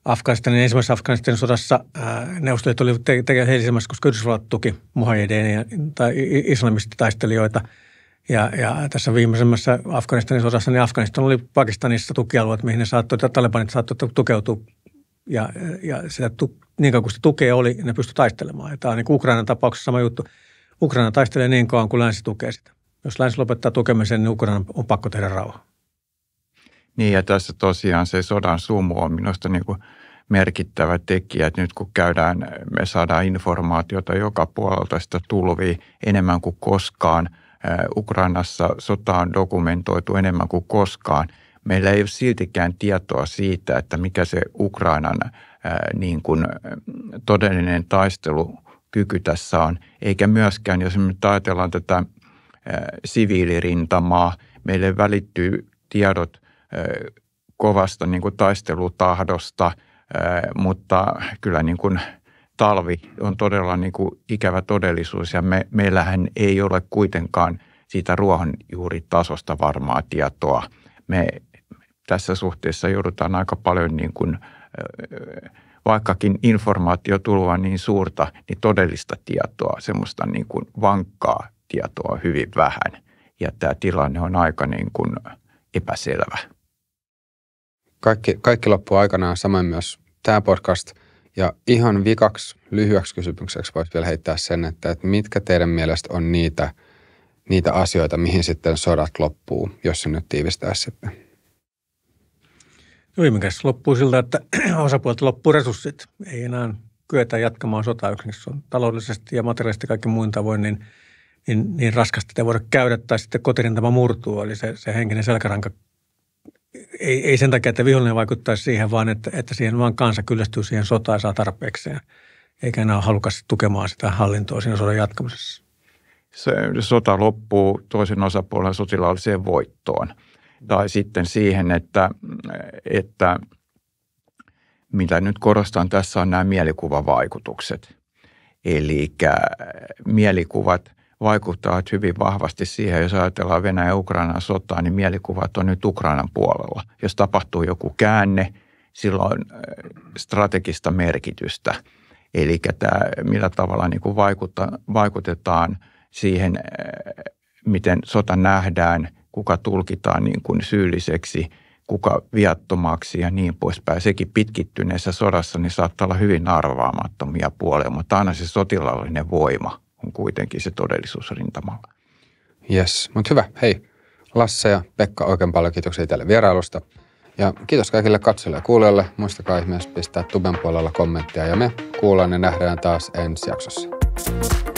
C: Afganistanin ensimmäisessä Afganistanin sodassa Neuvostoliitto oli tekemään koska Yhdysvallat tuki muhajedeen tai islamistitaistelijoita. Ja, ja tässä viimeisemmässä Afganistanin sodassa, niin Afganistan oli Pakistanissa tukialueet, mihin ne saattoi, tai Talibanit saattoi tukeutua. Ja, ja sitä, niin kauan kuin sitä tukea oli, ne pystyi taistelemaan. Ja tämä on niin Ukrainan tapauksessa sama juttu. Ukraina taistelee niin kauan, kuin länsi tukee sitä. Jos länsi lopettaa tukemisen, niin Ukraina on pakko tehdä rauha.
B: Niin ja tässä tosiaan se sodan sumu on minusta niin kuin merkittävä tekijä, että nyt kun käydään, me saadaan informaatiota joka puolelta sitä tulvii enemmän kuin koskaan. Äh, Ukrainassa sota on dokumentoitu enemmän kuin koskaan. Meillä ei ole siltikään tietoa siitä, että mikä se Ukrainan äh, niin kuin äh, todellinen taistelukyky tässä on, eikä myöskään, jos me ajatellaan tätä – siviilirintamaa. Meille välittyy tiedot kovasta niin kuin taistelutahdosta, mutta kyllä niin kuin talvi on todella niin kuin ikävä todellisuus ja me, meillähän ei ole kuitenkaan siitä ruohonjuuritasosta varmaa tietoa. Me tässä suhteessa joudutaan aika paljon niin kuin, vaikkakin informaatiotulva niin suurta, niin todellista tietoa, semmoista niin kuin vankkaa tietoa hyvin vähän
A: ja tämä tilanne on aika niin kuin epäselvä. Kaikki, kaikki loppuu aikanaan, samoin myös tämä podcast. Ja ihan vikaksi lyhyeksi kysymykseksi voisi vielä heittää sen, että, että mitkä teidän mielestä on niitä, niitä asioita, mihin sitten sodat loppuu, jos se nyt tiivistää sitten?
C: No viime kädessä loppuu siltä, että osapuolta loppuu resurssit. Ei enää kyetä jatkamaan sotaa yksin taloudellisesti ja materiaalisesti kaikki muin tavoin, niin – niin, niin raskasta ei voida käydä, tai sitten kotirintama murtuu, eli se, se henkinen selkäranka ei, ei sen takia, että vihollinen vaikuttaisi siihen, vaan että, että siihen vaan kansa kyllästyy siihen sotaan ja saa tarpeekseen, eikä enää halukas tukemaan sitä hallintoa siinä sodan jatkamisessa.
B: Se sota loppuu toisen osapuolen sotilaalliseen voittoon tai sitten siihen, että, että mitä nyt korostan tässä on nämä mielikuvavaikutukset. Eli mielikuvat – vaikuttavat hyvin vahvasti siihen, jos ajatellaan Venäjä ja Ukrainan sotaa, niin mielikuvat on nyt Ukrainan puolella. Jos tapahtuu joku käänne, silloin strategista merkitystä. Eli tämä, millä tavalla niin kuin vaikutetaan siihen, miten sota nähdään, kuka tulkitaan niin kuin syylliseksi, kuka viattomaksi ja niin poispäin. Sekin pitkittyneessä sodassa niin saattaa olla hyvin arvaamattomia puolia, mutta aina se sotilaallinen voima – on kuitenkin se todellisuus rintamalla. Yes,
A: mutta hyvä. Hei Lasse ja Pekka, oikein paljon kiitoksia teille vierailusta. Ja kiitos kaikille katsojille ja kuulijoille. Muistakaa ihmeessä pistää tuben puolella kommenttia ja me kuullaan ja nähdään taas ensi jaksossa.